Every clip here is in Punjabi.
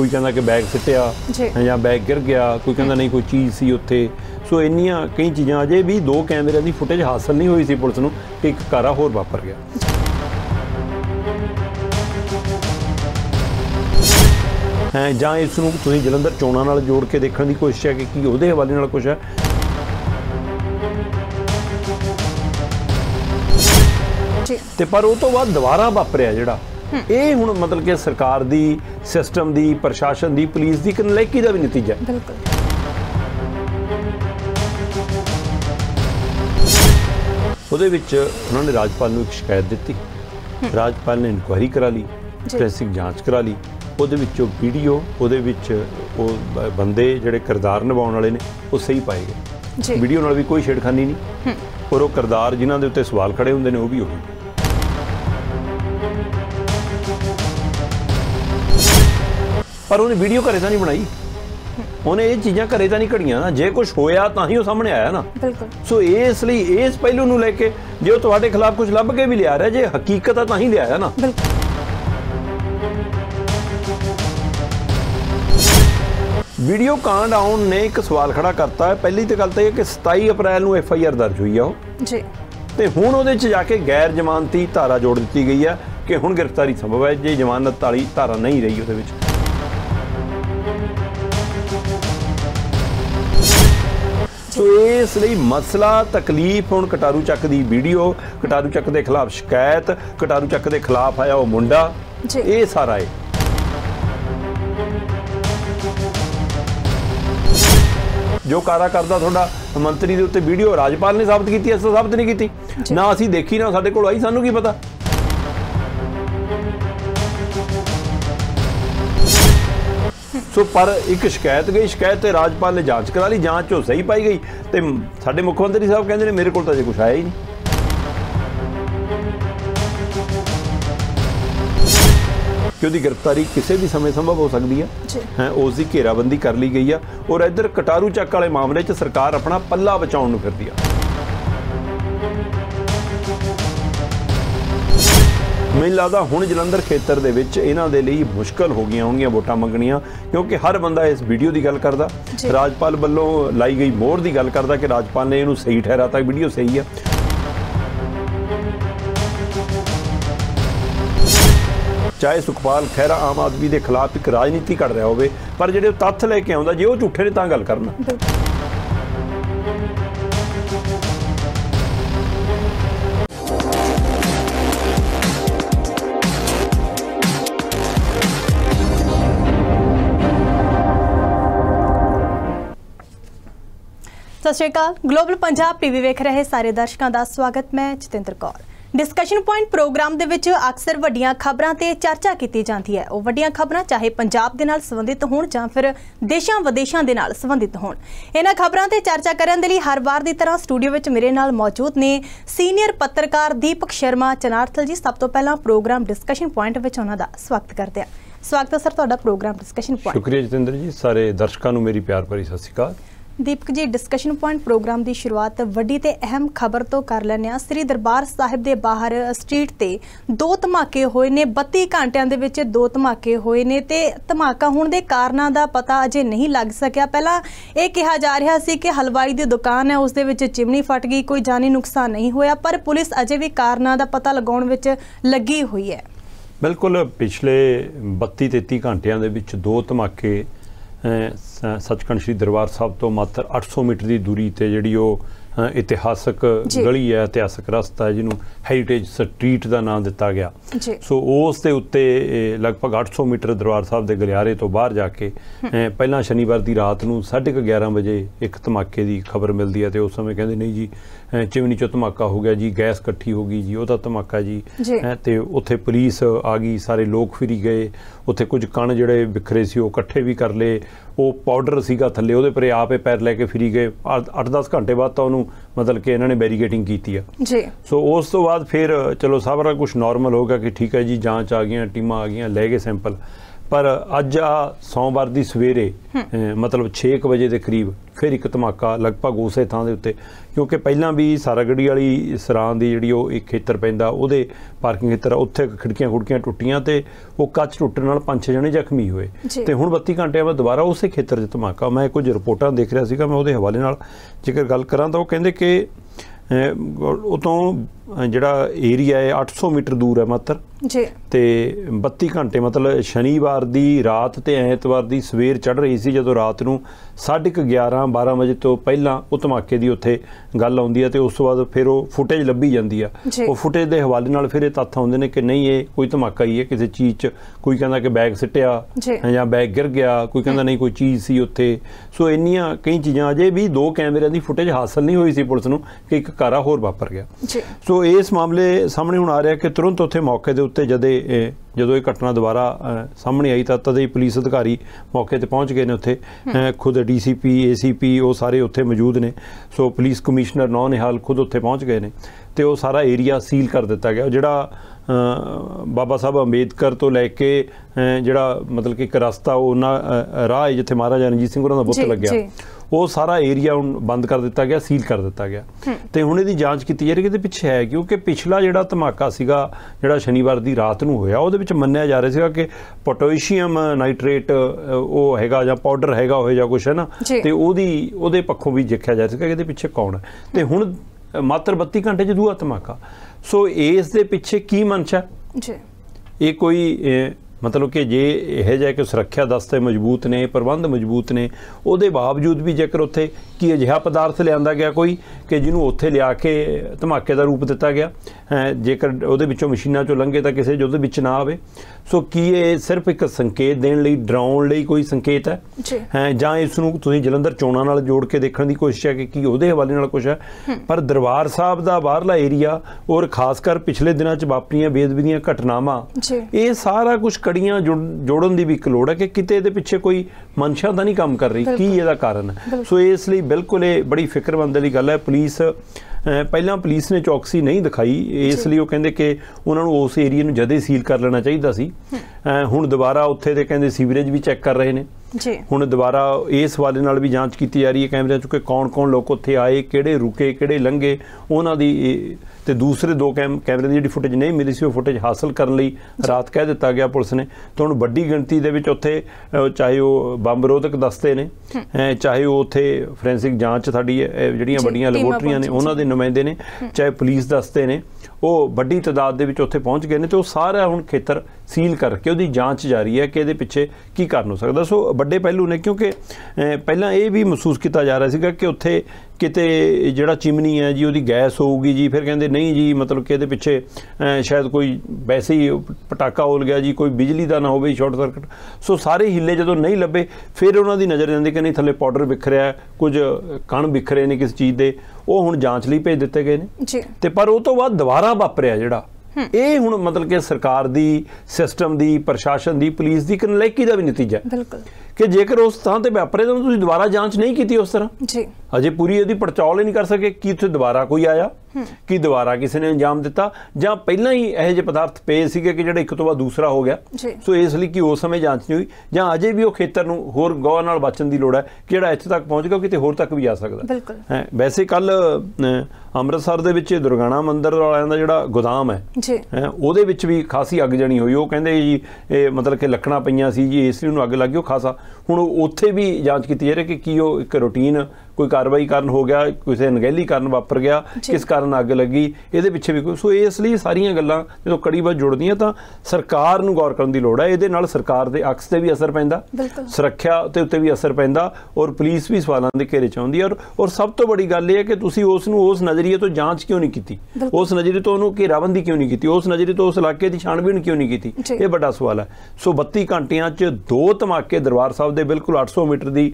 ਕੋਈ ਕਹਿੰਦਾ ਕਿ ਬੈਗ ਸਿੱਟਿਆ ਜਾਂ ਬੈਗ ਗਿਰ ਗਿਆ ਕੋਈ ਕਹਿੰਦਾ ਨਹੀਂ ਕੋਈ ਚੀਜ਼ ਸੀ ਉੱਥੇ ਸੋ ਇੰਨੀਆਂ ਕਈ ਚੀਜ਼ਾਂ ਅਜੇ ਵੀ ਦੋ ਕੈਮਰਿਆਂ ਦੀ ਫੁਟੇਜ ਹਾਸਲ ਨਹੀਂ ਹੋਈ ਸੀ ਪੁਲਿਸ ਨੂੰ ਕਿ ਇੱਕ ਕਾਰਾ ਹੋਰ ਵਾਪਰ ਗਿਆ ਜਾਂ ਇਸ ਨੂੰ ਤੁਸੀਂ ਜਲੰਧਰ ਚੋਣਾਂ ਨਾਲ ਜੋੜ ਕੇ ਦੇਖਣ ਦੀ ਕੋਸ਼ਿਸ਼ ਹੈ ਕਿ ਕੀ ਉਹਦੇ ਹਵਾਲੇ ਨਾਲ ਕੁਝ ਹੈ ਤੇ ਪਰ ਉਹ ਤੋਂ ਬਾਅਦ ਦੁਬਾਰਾ ਵਾਪਰਿਆ ਜਿਹੜਾ ਇਹ ਹੁਣ ਮਤਲਬ ਕਿ ਸਰਕਾਰ ਦੀ ਸਿਸਟਮ ਦੀ ਪ੍ਰਸ਼ਾਸਨ ਦੀ ਪੁਲਿਸ ਦੀ ਕਨਲੈਕੀ ਦਾ ਵੀ ਨਤੀਜਾ ਹੈ ਬਿਲਕੁਲ ਉਹਦੇ ਵਿੱਚ ਉਹਨਾਂ ਨੇ ਰਾਜਪਾਲ ਨੂੰ ਇੱਕ ਸ਼ਿਕਾਇਤ ਦਿੱਤੀ ਰਾਜਪਾਲ ਨੇ ਇਨਕੁਆਇਰੀ ਕਰਾ ਲਈ ਟ੍ਰੈਸਿੰਗ ਜਾਂਚ ਕਰਾ ਲਈ ਉਹਦੇ ਵਿੱਚੋਂ ਵੀਡੀਓ ਉਹਦੇ ਵਿੱਚ ਉਹ ਬੰਦੇ ਜਿਹੜੇ ਕਿਰਦਾਰ ਨਿਭਾਉਣ ਵਾਲੇ ਨੇ ਉਹ ਸਹੀ ਪਾਏ ਗਏ ਜੀ ਵੀਡੀਓ ਨਾਲ ਵੀ ਕੋਈ ਛੇੜਖਾਨੀ ਨਹੀਂ ਪਰ ਉਹ ਕਿਰਦਾਰ ਜਿਨ੍ਹਾਂ ਦੇ ਉੱਤੇ ਸਵਾਲ ਖੜੇ ਹੁੰਦੇ ਨੇ ਉਹ ਵੀ ਹੋ ਗਏ ਪਰ ਉਹਨੇ ਵੀਡੀਓ ਘਰੇ ਤਾਂ ਨਹੀਂ ਬਣਾਈ ਉਹਨੇ ਇਹ ਚੀਜ਼ਾਂ ਘਰੇ ਤਾਂ ਨਹੀਂ ਘੜੀਆਂ ਨਾ ਜੇ ਕੁਝ ਹੋਇਆ ਤਾਂ ਹੀ ਉਹ ਸਾਹਮਣੇ ਆਇਆ ਨਾ ਬਿਲਕੁਲ ਸੋ ਇਸ ਲਈ ਇਸ ਪਹਿਲੂ ਨੂੰ ਲੈ ਕੇ ਜੇ ਉਹ ਤੁਹਾਡੇ ਖਿਲਾਫ ਕੁਝ ਲੱਭ ਕੇ ਵੀ ਲਿਆ ਰਿਹਾ ਜੇ ਹਕੀਕਤ ਆ ਤਾਂ ਹੀ ਲਿਆ ਹੈ ਨਾ ਬਿਲਕੁਲ ਵੀਡੀਓ ਕਾਂਡ ਆਉਣ ਨੇ ਇੱਕ ਸਵਾਲ ਖੜਾ ਕਰਤਾ ਹੈ ਪਹਿਲੀ ਤੇ ਗੱਲ ਤਾਂ ਇਹ ਕਿ 27 ਅਪ੍ਰੈਲ ਨੂੰ ਐਫ ਆਈ ਆਰ ਦਰਜ ਹੋਈ ਆ ਉਹ ਜੀ ਤੇ ਹੁਣ ਉਹਦੇ 'ਚ ਜਾ ਕੇ ਗੈਰ ਜ਼ਮਾਨਤੀ ਧਾਰਾ ਜੋੜ ਦਿੱਤੀ ਗਈ ਆ ਕਿ ਹੁਣ ਗ੍ਰਿਫਤਾਰੀ ਸੰਭਵ ਹੈ ਜੇ ਜ਼ਮਾਨਤ ਵਾਲੀ ਧਾਰਾ ਨਹੀਂ ਰਹੀ ਉਹਦੇ ਵਿੱਚ ਇਸ ਲਈ ਮਸਲਾ ਤਕਲੀਫ ਹੁਣ ਕਟਾਰੂ ਚੱਕ ਦੀ ਵੀਡੀਓ ਕਟਾਰੂ ਚੱਕ ਦੇ ਖਿਲਾਫ ਸ਼ਿਕਾਇਤ ਕਟਾਰੂ ਚੱਕ ਦੇ ਖਿਲਾਫ ਆਇਆ ਉਹ ਮੁੰਡਾ ਇਹ ਸਾਰਾ ਹੈ ਜੋ ਕਾਰਾ ਕਰਦਾ ਤੁਹਾਡਾ ਮੰਤਰੀ ਦੇ ਉੱਤੇ ਵੀਡੀਓ ਰਾਜਪਾਲ ਨੇ ਸਾਬਤ ਕੀਤੀ ਐਸਾ ਸਾਬਤ ਨਹੀਂ ਕੀਤੀ ਨਾ ਅਸੀਂ ਦੇਖੀ ਨਾ ਸਾਡੇ ਕੋਲ ਆਈ ਸਾਨੂੰ ਕੀ ਪਤਾ ਸੋ ਪਰ ਇੱਕ ਸ਼ਿਕਾਇਤ ਗਈ ਸ਼ਿਕਾਇਤ ਤੇ ਰਾਜਪਾਲ ਨੇ ਜਾਂਚ ਕਰਾ ਲਈ ਜਾਂਚ ਉਹ ਸਹੀ ਪਾਈ ਗਈ ਤੇ ਸਾਡੇ ਮੁੱਖ ਮੰਤਰੀ ਸਾਹਿਬ ਕਹਿੰਦੇ ਨੇ ਮੇਰੇ ਕੋਲ ਤਾਂ ਜੇ ਕੁਛ ਆਇਆ ਹੀ ਨਹੀਂ ਕਿਉਂ ਦੀ ਗ੍ਰਿਫਤਾਰੀ ਕਿਸੇ ਵੀ ਸਮੇਂ ਸੰਭਵ ਹੋ ਸਕਦੀ ਹੈ ਹੈ ਉਸ ਦੀ ਘੇਰਾਬੰਦੀ ਕਰ ਲਈ ਗਈ ਆ ਔਰ ਇਧਰ ਕਟਾਰੂ ਚੱਕ ਵਾਲੇ ਮਾਮਲੇ 'ਚ ਸਰਕਾਰ ਆਪਣਾ ਪੱਲਾ ਬਚਾਉਣ ਨੂੰ ਫਿਰਦੀ ਆ ਮੈਨੂੰ ਲੱਗਦਾ ਹੁਣ ਜਲੰਧਰ ਖੇਤਰ ਦੇ ਵਿੱਚ ਇਹਨਾਂ ਦੇ ਲਈ ਮੁਸ਼ਕਲ ਹੋ ਗਈਆਂ ਹੋਣਗੀਆਂ ਵੋਟਾਂ ਮੰਗਣੀਆਂ ਕਿਉਂਕਿ ਹਰ ਬੰਦਾ ਇਸ ਵੀਡੀਓ ਦੀ ਗੱਲ ਕਰਦਾ ਰਾਜਪਾਲ ਵੱਲੋਂ ਲਾਈ ਗਈ ਮੋਹਰ ਦੀ ਗੱਲ ਕਰਦਾ ਕਿ ਰਾਜਪਾਲ ਨੇ ਇਹਨੂੰ ਸਹੀ ਠਹਿਰਾਤਾ ਵੀਡੀਓ ਸਹੀ ਹੈ ਚਾਹੇ ਸੁਖਪਾਲ ਖਹਿਰਾ ਆਮ ਆਦਮੀ ਦੇ ਖਿਲਾਫ ਇੱਕ ਰਾਜਨੀਤੀ ਕਰ ਰਿਹਾ ਹੋਵੇ ਪਰ ਜਿਹੜੇ ਤੱਥ ਲੈ ਕੇ ਆਉਂਦਾ ਜੇ ਉਹ ਝੂਠੇ ਨੇ ਤਾਂ ਗੱਲ ਕਰਨਾ ਸਤਿ ਸ਼੍ਰੀ ਅਕਾਲ ਗਲੋਬਲ ਪੰਜਾਬ ਟੀਵੀ ਵੇਖ ਰਹੇ ਸਾਰੇ ਦਰਸ਼ਕਾਂ ਦਾ ਸਵਾਗਤ ਮੈਂ Jatinder Kaur discussion point programme ਦੇ ਵਿੱਚ ਅਕਸਰ ਵੱਡੀਆਂ ਖਬਰਾਂ ਤੇ ਚਰਚਾ ਕੀਤੀ ਜਾਂਦੀ ਹੈ ਉਹ ਵੱਡੀਆਂ ਖਬਰਾਂ ਚਾਹੇ ਪੰਜਾਬ ਦੇ ਨਾਲ ਸੰਬੰਧਿਤ ਹੋਣ ਜਾਂ ਫਿਰ ਦੇਸ਼ਾਂ ਵਿਦੇਸ਼ਾਂ ਦੇ ਨਾਲ ਸੰਬੰਧਿਤ ਹੋਣ ਇਹਨਾਂ ਖਬਰਾਂ ਤੇ ਚਰਚਾ ਕਰਨ ਦੇ ਲਈ ਹਰ ਵਾਰ ਦੀ ਤਰ੍ਹਾਂ ਸਟੂਡੀਓ ਵਿੱਚ ਮੇਰੇ ਨਾਲ ਮੌਜੂਦ ਨੇ ਸੀਨੀਅਰ ਪੱਤਰਕਾਰ ਦੀਪਕ ਸ਼ਰਮਾ ਚਨਾਰਥਲ ਜੀ ਸਭ ਤੋਂ ਪਹਿਲਾਂ ਪ੍ਰੋਗਰਾਮ ਡਿਸਕਸ਼ਨ ਪੁਆਇੰਟ ਵਿੱਚ ਉਹਨਾਂ ਦਾ ਸਵਾਗਤ ਕਰਦੇ ਹਾਂ ਸਵਾਗਤ ਹੈ ਸਰ ਤੁਹਾਡਾ ਪ੍ਰੋਗਰਾਮ ਡਿਸਕਸ਼ਨ ਪੁਆਇੰਟ ਸ਼ੁਕਰੀਆ ਜਤਿੰਦਰ ਜੀ ਸਾਰੇ ਦਰਸ਼ਕਾਂ ਨੂੰ ਮੇਰੀ ਪਿਆਰ ਭਰੀ ਸਤਿ ਸ਼੍ਰੀ ਅਕਾਲ ਦੀਪਕ ਜੀ ਡਿਸਕਸ਼ਨ ਪੁਆਇੰਟ ਪ੍ਰੋਗਰਾਮ ਦੀ ਸ਼ੁਰੂਆਤ ਵੱਡੀ ਤੇ ਅਹਿਮ ਖਬਰ ਤੋਂ ਕਰ ਲੈਨੇ ਆ ਸ੍ਰੀ ਦਰਬਾਰ ਸਾਹਿਬ ਦੇ ਬਾਹਰ ਸਟਰੀਟ ਤੇ ਦੋ ਧਮਾਕੇ ਹੋਏ ਨੇ 32 ਘੰਟਿਆਂ ਦੇ ਵਿੱਚ ਦੋ ਧਮਾਕੇ ਹੋਏ ਨੇ ਤੇ ਧਮਾਕਾ ਹੋਣ ਦੇ ਕਾਰਨਾਂ ਦਾ ਪਤਾ ਅਜੇ ਨਹੀਂ ਲੱਗ ਸਕਿਆ ਪਹਿਲਾਂ ਇਹ ਕਿਹਾ ਜਾ ਰਿਹਾ ਸੀ ਕਿ ਹਲਵਾਈ ਦੀ ਦੁਕਾਨ ਹੈ ਉਸ ਦੇ ਵਿੱਚ ਚਿਮਨੀ ਫਟ ਗਈ ਕੋਈ ਜਾਨੀ ਨੁਕਸਾਨ ਨਹੀਂ ਹੋਇਆ ਪਰ ਪੁਲਿਸ ਅਜੇ ਵੀ ਕਾਰਨਾਂ ਦਾ ਪਤਾ ਲਗਾਉਣ ਵਿੱਚ ਲੱਗੀ ਹੋਈ ਹੈ ਬਿਲਕੁਲ ਪਿਛਲੇ 32 33 ਘੰਟਿਆਂ ਦੇ ਵਿੱਚ ਦੋ ਧਮਾਕੇ ਸੱਚਖੰਡ ਸ੍ਰੀ ਦਰਬਾਰ ਸਾਹਿਬ ਤੋਂ ਮਾਤਰ 800 ਮੀਟਰ ਦੀ ਦੂਰੀ ਤੇ ਜਿਹੜੀ ਉਹ ਇਤਿਹਾਸਕ ਗਲੀ ਹੈ ਇਤਿਹਾਸਕ ਰਸਤਾ ਹੈ ਜਿਹਨੂੰ ਹੈਰੀਟੇਜ ਸਟਰੀਟ ਦਾ ਨਾਮ ਦਿੱਤਾ ਗਿਆ ਸੋ ਉਸ ਦੇ ਉੱਤੇ ਲਗਭਗ 800 ਮੀਟਰ ਦਰਬਾਰ ਸਾਹਿਬ ਦੇ ਗਲਿਆਰੇ ਤੋਂ ਬਾਹਰ ਜਾ ਕੇ ਪਹਿਲਾਂ ਸ਼ਨੀਵਾਰ ਦੀ ਰਾਤ ਨੂੰ 11:30 ਵਜੇ ਇੱਕ ਧਮਾਕੇ ਦੀ ਖਬਰ ਮਿਲਦੀ ਹੈ ਤੇ ਉਸ ਸਮੇਂ ਕਹਿੰਦੇ ਨਹੀਂ ਜੀ ਚਿਮਨੀ ਚੋਂ ਧਮਾਕਾ ਹੋ ਗਿਆ ਜੀ ਗੈਸ ਇਕੱਠੀ ਹੋ ਗਈ ਜੀ ਉਹਦਾ ਧਮਾਕਾ ਜੀ ਤੇ ਉੱਥੇ ਪੁਲਿਸ ਆ ਗਈ ਸਾਰੇ ਲੋਕ ਫਿਰੀ ਗਏ ਉੱਥੇ ਕੁਝ ਕਣ ਜਿਹੜੇ ਵਿਖਰੇ ਸੀ ਉਹ ਇਕੱਠੇ ਵੀ ਕਰ ਲਏ ਉਹ ਪਾਊਡਰ ਸੀਗਾ ਥੱਲੇ ਉਹਦੇ ਪਰੇ ਆਪੇ ਪੈਰ ਲੈ ਕੇ ਫਰੀ ਗਏ 8-10 ਘੰਟੇ ਬਾਅਦ ਤਾਂ ਉਹਨੂੰ ਮਤਲਬ ਕਿ ਇਹਨਾਂ ਨੇ ਬੈਰੀਗੇਟਿੰਗ ਕੀਤੀ ਆ ਜੀ ਸੋ ਉਸ ਤੋਂ ਬਾਅਦ ਫਿਰ ਚਲੋ ਸਾਰਾ ਕੁਝ ਨਾਰਮਲ ਹੋ ਗਿਆ ਕਿ ਠੀਕ ਹੈ ਜੀ ਜਾਂਚ ਆ ਗਈਆਂ ਟੀਮਾਂ ਆ ਗਈਆਂ ਲੈ ਗਏ ਸੈਂਪਲ ਪਰ ਅੱਜ ਆ ਸੋਮਵਾਰ ਦੀ ਸਵੇਰੇ ਮਤਲਬ 6 ਵਜੇ ਦੇ ਕਰੀਬ ਫਿਰ ਇੱਕ ਧਮਾਕਾ ਲਗਭਗ ਉਸੇ ਥਾਂ ਦੇ ਉੱਤੇ ਕਿਉਂਕਿ ਪਹਿਲਾਂ ਵੀ ਸਾਰਾਗੜੀ ਵਾਲੀ ਸਰਾਂ ਦੀ ਜਿਹੜੀ ਉਹ ਇੱਕ ਖੇਤਰ ਪੈਂਦਾ ਉਹਦੇ ਪਾਰਕਿੰਗ ਖੇਤਰ ਉੱਥੇ ਖਿੜਕੀਆਂ ਖੁੜਕੀਆਂ ਟੁੱਟੀਆਂ ਤੇ ਉਹ ਕੱਚ ਟੁੱਟਣ ਨਾਲ ਪੰਜ ਛੇ ਜਣੇ ਜ਼ਖਮੀ ਹੋਏ ਤੇ ਹੁਣ 32 ਘੰਟਿਆਂ ਬਾਅਦ ਦੁਬਾਰਾ ਉਸੇ ਖੇਤਰ 'ਚ ਧਮਾਕਾ ਮੈਂ ਕੁਝ ਰਿਪੋਰਟਾਂ ਦੇਖ ਰਿਹਾ ਸੀਗਾ ਮੈਂ ਉਹਦੇ ਹਵਾਲੇ ਨਾਲ ਜੇਕਰ ਗੱਲ ਕਰਾਂ ਤਾਂ ਉਹ ਕਹਿੰਦੇ ਕਿ ਉਤੋਂ ਜਿਹੜਾ ਏਰੀਆ ਹੈ 800 ਮੀਟਰ ਦੂਰ ਹੈ ਮਾਤਰ ਜੀ ਤੇ 32 ਘੰਟੇ ਮਤਲਬ ਸ਼ਨੀਵਾਰ ਦੀ ਰਾਤ ਤੇ ਐਤਵਾਰ ਦੀ ਸਵੇਰ ਚੜ ਰਹੀ ਸੀ ਜਦੋਂ ਰਾਤ ਨੂੰ 11:30 12 ਵਜੇ ਤੋਂ ਪਹਿਲਾਂ ਉਹ ਧਮਾਕੇ ਦੀ ਉੱਥੇ ਗੱਲ ਆਉਂਦੀ ਹੈ ਤੇ ਉਸ ਤੋਂ ਬਾਅਦ ਫਿਰ ਉਹ ਫੁਟੇਜ ਲੱਭੀ ਜਾਂਦੀ ਆ ਉਹ ਫੁਟੇਜ ਦੇ ਹਵਾਲੇ ਨਾਲ ਫਿਰ ਇਹ ਤੱਥ ਆਉਂਦੇ ਨੇ ਕਿ ਨਹੀਂ ਇਹ ਕੋਈ ਧਮਾਕਾ ਹੀ ਹੈ ਕਿਸੇ ਚੀਜ਼ 'ਚ ਕੋਈ ਕਹਿੰਦਾ ਕਿ ਬੈਗ ਸਿੱਟਿਆ ਜਾਂ ਬੈਗ ਗਿਰ ਗਿਆ ਕੋਈ ਕਹਿੰਦਾ ਨਹੀਂ ਕੋਈ ਚੀਜ਼ ਸੀ ਉੱਥੇ ਸੋ ਇੰਨੀਆਂ ਕਈ ਚੀਜ਼ਾਂ ਅਜੇ ਵੀ ਦੋ ਕੈਮਰਿਆਂ ਦੀ ਫੁਟੇਜ ਹਾਸਲ ਨਹੀਂ ਹੋਈ ਸੀ ਪੁਲਿਸ ਨੂੰ ਕਿ ਇੱਕ ਕਾਰਾ ਹੋਰ ਵਾਪਰ ਗਿਆ ਸੋ ਇਸ ਮਾਮਲੇ ਸਾਹਮਣੇ ਹੁਣ ਆ ਰਿਹਾ ਕਿ ਤੁਰੰਤ ਉੱਥੇ ਮੌਕੇ ਦੇ ਉੱਤੇ ਜਦੇ ਜਦੋਂ ਇਹ ਘਟਨਾ ਦੁਬਾਰਾ ਸਾਹਮਣੇ ਆਈ ਤਾਂ ਤਦ ਹੀ ਪੁਲਿਸ ਅਧਿਕਾਰੀ ਮੌਕੇ ਤੇ ਪਹੁੰਚ ਗਏ ਨੇ ਉੱਥੇ ਖੁਦ ਡੀਸੀਪੀ ਏਸੀਪੀ ਉਹ ਸਾਰੇ ਉੱਥੇ ਮੌਜੂਦ ਨੇ ਸੋ ਪੁਲਿਸ ਕਮਿਸ਼ਨਰ ਨੌ ਨਿਹਾਲ ਖੁਦ ਉੱਥੇ ਪਹੁੰਚ ਗਏ ਨੇ ਤੇ ਉਹ ਸਾਰਾ ਏਰੀਆ ਸੀਲ ਕਰ ਦਿੱਤਾ ਗਿਆ ਜਿਹੜਾ ਬਾਬਾ ਸਾਹਿਬ ਅੰਬੇਦਕਰ ਤੋਂ ਲੈ ਕੇ ਜਿਹੜਾ ਮਤਲਬ ਕਿ ਇੱਕ ਰਸਤਾ ਉਹਨਾਂ ਰਾਹ ਜਿੱਥੇ ਮਹਾਰਾਜਾ ਰਣਜੀਤ ਸਿੰਘ ਉਹਨਾਂ ਦਾ ਬੁੱਤ ਲੱਗਿਆ ਉਹ ਸਾਰਾ ਏਰੀਆ ਹੁਣ ਬੰਦ ਕਰ ਦਿੱਤਾ ਗਿਆ ਸੀਲ ਕਰ ਦਿੱਤਾ ਗਿਆ ਤੇ ਹੁਣ ਇਹਦੀ ਜਾਂਚ ਕੀਤੀ ਜਾ ਰਹੀ ਹੈ ਕਿ ਪਿੱਛੇ ਹੈ ਕਿਉਂਕਿ ਪਿਛਲਾ ਜਿਹੜਾ ਧਮਾਕਾ ਸੀਗਾ ਜਿਹੜਾ ਸ਼ਨੀਵਾਰ ਦੀ ਰਾਤ ਨੂੰ ਹੋਇਆ ਉਹਦੇ ਵਿੱਚ ਮੰਨਿਆ ਜਾ ਰਿਹਾ ਸੀਗਾ ਕਿ ਪੋਟਾਸ਼ੀਅਮ ਨਾਈਟ੍ਰੇਟ ਉਹ ਹੈਗਾ ਜਾਂ ਪਾਊਡਰ ਹੈਗਾ ਹੋਇਆ ਜਾਂ ਕੁਝ ਹੈ ਨਾ ਤੇ ਉਹਦੀ ਉਹਦੇ ਪੱਖੋਂ ਵੀ ਦੇਖਿਆ ਜਾ ਰਿਹਾ ਸੀਗਾ ਕਿ ਇਹਦੇ ਪਿੱਛੇ ਕੌਣ ਹੈ ਤੇ ਹੁਣ ਮਾਤਰ 32 ਘੰਟੇ 'ਚ ਦੂਆ ਧਮਾਕਾ ਸੋ ਇਸ ਦੇ ਪਿੱਛੇ ਕੀ ਮਨਸ਼ਾ ਜੀ ਇਹ ਕੋਈ ਮਤਲਬ ਕਿ ਜੇ ਇਹ ਜਾਇ ਕਿ ਸੁਰੱਖਿਆ ਦਸਤੇ ਮਜ਼ਬੂਤ ਨੇ ਪ੍ਰਬੰਧ ਮਜ਼ਬੂਤ ਨੇ ਉਹਦੇ ਬਾਵਜੂਦ ਵੀ ਜੇਕਰ ਉੱਥੇ ਕੀ ਅਜਿਹਾ ਪਦਾਰਥ ਲਿਆਂਦਾ ਗਿਆ ਕੋਈ ਕਿ ਜਿਹਨੂੰ ਉੱਥੇ ਲਿਆ ਕੇ ਧਮਾਕੇ ਦਾ ਰੂਪ ਦਿੱਤਾ ਗਿਆ ਜੇਕਰ ਉਹਦੇ ਵਿੱਚੋਂ ਮਸ਼ੀਨਾਂ ਚੋਂ ਲੰਘੇ ਤਾਂ ਕਿਸੇ ਜੁੱਧ ਵਿੱਚ ਨਾ ਆਵੇ ਸੋ ਕੀ ਇਹ ਸਿਰਫ ਇੱਕ ਸੰਕੇਤ ਦੇਣ ਲਈ ਡਰਾਉਣ ਲਈ ਕੋਈ ਸੰਕੇਤ ਹੈ ਹੈ ਜਾਂ ਇਸ ਨੂੰ ਤੁਸੀਂ ਜਲੰਧਰ ਚੋਣਾ ਨਾਲ ਜੋੜ ਕੇ ਦੇਖਣ ਦੀ ਕੋਸ਼ਿਸ਼ ਹੈ ਕਿ ਕੀ ਉਹਦੇ ਹਵਾਲੇ ਨਾਲ ਕੁਝ ਹੈ ਪਰ ਦਰਬਾਰ ਸਾਹਿਬ ਦਾ ਬਾਹਰਲਾ ਏਰੀਆ ਔਰ ਖਾਸ ਕਰ ਪਿਛਲੇ ਦਿਨਾਂ 'ਚ ਵਾਪਰੀਆਂ ਬੇਦਬੀਆਂ ਘਟਨਾਵਾਂ ਇਹ ਸਾਰਾ ਕੁਝ ਕੜੀਆਂ ਜੋੜਨ ਦੀ ਵੀ ਇੱਕ ਲੋੜ ਹੈ ਕਿ ਕਿਤੇ ਇਹਦੇ ਪਿੱਛੇ ਕੋਈ ਮਨਸ਼ਾ ਦਾ ਨਹੀਂ ਕੰਮ ਕਰ ਰਹੀ ਕੀ ਇਹਦਾ ਕਾਰਨ ਸੋ ਇਸ ਲਈ ਬਿਲਕੁਲ ਇਹ ਬੜੀ ਫਿਕਰਮੰਦ ਵਾਲੀ ਗੱਲ ਹੈ ਪੁਲਿਸ ਪਹਿਲਾਂ ਪੁਲਿਸ ਨੇ ਚੌਕਸੀ ਨਹੀਂ ਦਿਖਾਈ ਇਸ ਲਈ ਉਹ ਕਹਿੰਦੇ ਕਿ ਉਹਨਾਂ ਨੂੰ ਉਸ ਏਰੀਆ ਨੂੰ ਜਦੇ ਸੀਲ ਕਰ ਲੈਣਾ ਚਾਹੀਦਾ ਸੀ ਹੁਣ ਦੁਬਾਰਾ ਉੱਥੇ ਦੇ ਕਹਿੰਦੇ ਸੀਵਰੇਜ ਵੀ ਚੈੱਕ ਕਰ ਰਹੇ ਨੇ ਜੀ ਹੁਣ ਦੁਬਾਰਾ ਇਸ ਵਾਲੇ ਨਾਲ ਵੀ ਜਾਂਚ ਕੀਤੀ ਜਾ ਰਹੀ ਹੈ ਕੈਮਰਿਆਂ 'ਚ ਕਿ ਕੌਣ-ਕੌਣ ਲੋਕ ਉੱਥੇ ਆਏ ਕਿਹੜੇ ਰੁਕੇ ਕਿਹੜੇ ਲੰਘੇ ਉਹਨਾਂ ਦੀ ਤੇ ਦੂਸਰੇ ਦੋ ਕੈਮਰੇ ਦੀ ਜਿਹੜੀ ਫੁਟੇਜ ਨਹੀਂ ਮਿਲੀ ਸੀ ਉਹ ਫੁਟੇਜ ਹਾਸਲ ਕਰਨ ਲਈ ਰਾਤ ਕਹਿ ਦਿੱਤਾ ਗਿਆ ਪੁਲਿਸ ਨੇ ਤਾਂ ਹੁਣ ਵੱਡੀ ਗਿਣਤੀ ਦੇ ਵਿੱਚ ਉੱਥੇ ਚਾਹੇ ਉਹ ਬੰਬ ਰੋਧਕ ਦਸਤੇ ਨੇ ਚਾਹੇ ਉਹ ਉੱਥੇ ਫੋਰੈਂਸਿਕ ਜਾਂਚ ਸਾਡੀ ਜਿਹੜੀਆਂ ਵੱਡੀਆਂ ਲੈਬੋਰਟਰੀਆਂ ਨੇ ਉਹਨਾਂ ਦੇ ਨੁਮਾਇੰਦੇ ਨੇ ਚਾਹੇ ਪੁਲਿਸ ਦਸਤੇ ਨੇ ਉਹ ਵੱਡੀ ਤਦਾਦ ਦੇ ਵਿੱਚ ਉੱਥੇ ਪਹੁੰਚ ਗਏ ਨੇ ਤੇ ਉਹ ਸਾਰਾ ਹੁਣ ਖੇਤਰ ਸੀਲ ਕਰਕੇ ਉਹਦੀ ਜਾਂਚ ਜਾਰੀ ਹੈ ਕਿ ਇਹਦੇ ਪਿੱਛੇ ਕੀ ਕਾਰਨ ਹੋ ਸਕਦਾ ਸੋ ਵੱਡੇ ਪਹਿਲੂ ਨੇ ਕਿਉਂਕਿ ਪਹਿਲਾਂ ਇਹ ਵੀ ਮਹਿਸੂਸ ਕੀਤਾ ਜਾ ਰਿਹਾ ਸੀਗਾ ਕਿ ਉੱਥੇ ਕਿਤੇ ਜਿਹੜਾ ਚਿਮਨੀ ਹੈ ਜੀ ਉਹਦੀ ਗੈਸ ਹੋਊਗੀ ਜੀ ਫਿਰ ਕਹਿੰਦੇ ਨਹੀਂ ਜੀ ਮਤਲਬ ਕਿ ਇਹਦੇ ਪਿੱਛੇ ਸ਼ਾਇਦ ਕੋਈ ਵੈਸੇ ਹੀ ਪਟਾਕਾ ਹੋਲ ਗਿਆ ਜੀ ਕੋਈ ਬਿਜਲੀ ਦਾ ਨਾ ਹੋਵੇ ਸ਼ਾਰਟ ਸਰਕਟ ਸੋ ਸਾਰੇ ਹਿੱਲੇ ਜਦੋਂ ਨਹੀਂ ਲੱਭੇ ਫਿਰ ਉਹਨਾਂ ਦੀ ਨਜ਼ਰ ਜਾਂਦੀ ਕਿ ਨਹੀਂ ਥੱਲੇ ਪਾਊਡਰ ਵਿਖਰਿਆ ਕੁਝ ਕਣ ਵਿਖਰੇ ਨੇ ਕਿਸ ਚੀਜ਼ ਦੇ ਉਹ ਹੁਣ ਜਾਂਚ ਲਈ ਭੇਜ ਦਿੱਤੇ ਗਏ ਨੇ ਜੀ ਤੇ ਪਰ ਉਹ ਤੋਂ ਬਾਅਦ ਦੁਬਾਰਾ ਵਾਪਰਿਆ ਜਿਹੜਾ ਇਹ ਹੁਣ ਮਤਲਬ ਕਿ ਸਰਕਾਰ ਦੀ ਸਿਸਟਮ ਦੀ ਪ੍ਰਸ਼ਾਸਨ ਦੀ ਪੁਲਿਸ ਦੀ ਕਨਲੇਕੀ ਦਾ ਵੀ ਨਤੀਜਾ ਬਿਲਕੁਲ ਕਿ ਜੇਕਰ ਉਸ ਥਾਂ ਤੇ ਵਾਪਰੇ ਤਾਂ ਤੁਸੀਂ ਦੁਬਾਰਾ ਜਾਂਚ ਨਹੀਂ ਕੀਤੀ ਉਸ ਤਰ੍ਹਾਂ ਜੀ ਅਜੇ ਪੂਰੀ ਇਹਦੀ ਪੜਚੋਲ ਹੀ ਨਹੀਂ ਕਰ ਸਕੇ ਕਿ ਉੱਥੇ ਦੁਬਾਰਾ ਕੋਈ ਆਇਆ ਕਿ ਦੁਬਾਰਾ ਕਿਸੇ ਨੇ ਅੰਜਾਮ ਦਿੱਤਾ ਜਾਂ ਪਹਿਲਾਂ ਹੀ ਇਹੋ ਜਿਹੇ ਪਦਾਰਥ ਪਏ ਸੀਗੇ ਕਿ ਜਿਹੜਾ ਇੱਕ ਤੋਂ ਬਾਅਦ ਦੂਸਰਾ ਹੋ ਗਿਆ ਸੋ ਇਸ ਲਈ ਕਿ ਉਸ ਸਮੇਂ ਜਾਂਚ ਨਹੀਂ ਹੋਈ ਜਾਂ ਅਜੇ ਵੀ ਉਹ ਖੇਤਰ ਨੂੰ ਹੋਰ ਗੌਰ ਨਾਲ ਬਚਣ ਦੀ ਲੋੜ ਹੈ ਕਿ ਜਿਹੜਾ ਇੱਥੇ ਤੱਕ ਪਹੁੰਚ ਗਿਆ ਕਿਤੇ ਹੋਰ ਤੱਕ ਵੀ ਜਾ ਸਕਦਾ ਹੈ ਵੈਸੇ ਕੱਲ ਅੰਮ੍ਰਿਤਸਰ ਦੇ ਵਿੱਚ ਦੁਰਗਾਣਾ ਮੰਦਿਰ ਵਾਲਿਆਂ ਦਾ ਜਿਹੜਾ ਗੋਦਾਮ ਹੈ ਜੀ ਉਹਦੇ ਵਿੱਚ ਵੀ ਖਾਸੀ ਅੱਗ ਜਣੀ ਹੋਈ ਉਹ ਕਹਿੰਦੇ ਜੀ ਇਹ ਮਤਲਬ ਕਿ ਲੱਕੜਾਂ ਪਈਆਂ ਸੀ ਜੀ ਇਸ ਲਈ ਉਹਨੂੰ ਅੱਗ ਗਈ ਉਹ ਖਾਸਾ ਹੁਣ ਉੱਥੇ ਵੀ ਜਾਂਚ ਕੀਤੀ ਜਾ ਰਹੀ ਕਿ ਕੀ ਉਹ ਇੱਕ ਰੁਟੀਨ ਕੋਈ ਕਾਰਵਾਈ ਕਰਨ ਹੋ ਗਿਆ ਕਿਸੇ ਅਣਗਹਿਲੀ ਕਰਨ ਵਾਪਰ ਗਿਆ ਕਿਸ ਕਾਰਨ ਅੱਗ ਲੱਗੀ ਇਹਦੇ ਪਿੱਛੇ ਵੀ ਕੋਈ ਸੋ ਇਸ ਲਈ ਸਾਰੀਆਂ ਗੱਲਾਂ ਜਦੋਂ ਕੜੀ ਵੱਜ ਜੁੜਦੀਆਂ ਤਾਂ ਸਰਕਾਰ ਨੂੰ ਗੌਰ ਕਰਨ ਦੀ ਲੋੜ ਹੈ ਇਹਦੇ ਨਾਲ ਸਰਕਾਰ ਦੇ ਅਕਸ ਤੇ ਵੀ ਅਸਰ ਪੈਂਦਾ ਸੁਰੱਖਿਆ ਤੇ ਉੱਤੇ ਵੀ ਅਸਰ ਪੈਂਦਾ ਔਰ ਪੁਲਿਸ ਵੀ ਸਵਾਲਾਂ ਦੇ ਘੇਰੇ ਚ ਆਉਂਦੀ ਔਰ ਔਰ ਸਭ ਤੋਂ ਵੱਡੀ ਗੱਲ ਇਹ ਹੈ ਕਿ ਤੁਸੀਂ ਉਸ ਨੂੰ ਉਸ ਨਜ਼ਰੀਏ ਤੋਂ ਜਾਂਚ ਕਿਉਂ ਨਹੀਂ ਕੀਤੀ ਉਸ ਨਜ਼ਰੀਏ ਤੋਂ ਉਹਨੂੰ ਘੇਰਾਬੰਦੀ ਕਿਉਂ ਨਹੀਂ ਕੀਤੀ ਉਸ ਨਜ਼ਰੀਏ ਤੋਂ ਉਸ ਇਲਾਕੇ ਦੀ ਛਾਣਬੀਣ ਕਿਉਂ ਨਹੀਂ ਕੀਤੀ ਇਹ ਵੱਡਾ ਸਵਾਲ ਹੈ ਸੋ 32 ਘੰਟਿਆਂ 'ਚ ਦੋ ਧਮਾਕੇ ਦਰਬਾਰ ਸਾਹਿਬ ਦੇ ਬਿਲਕੁਲ 800 ਮੀਟਰ ਦੀ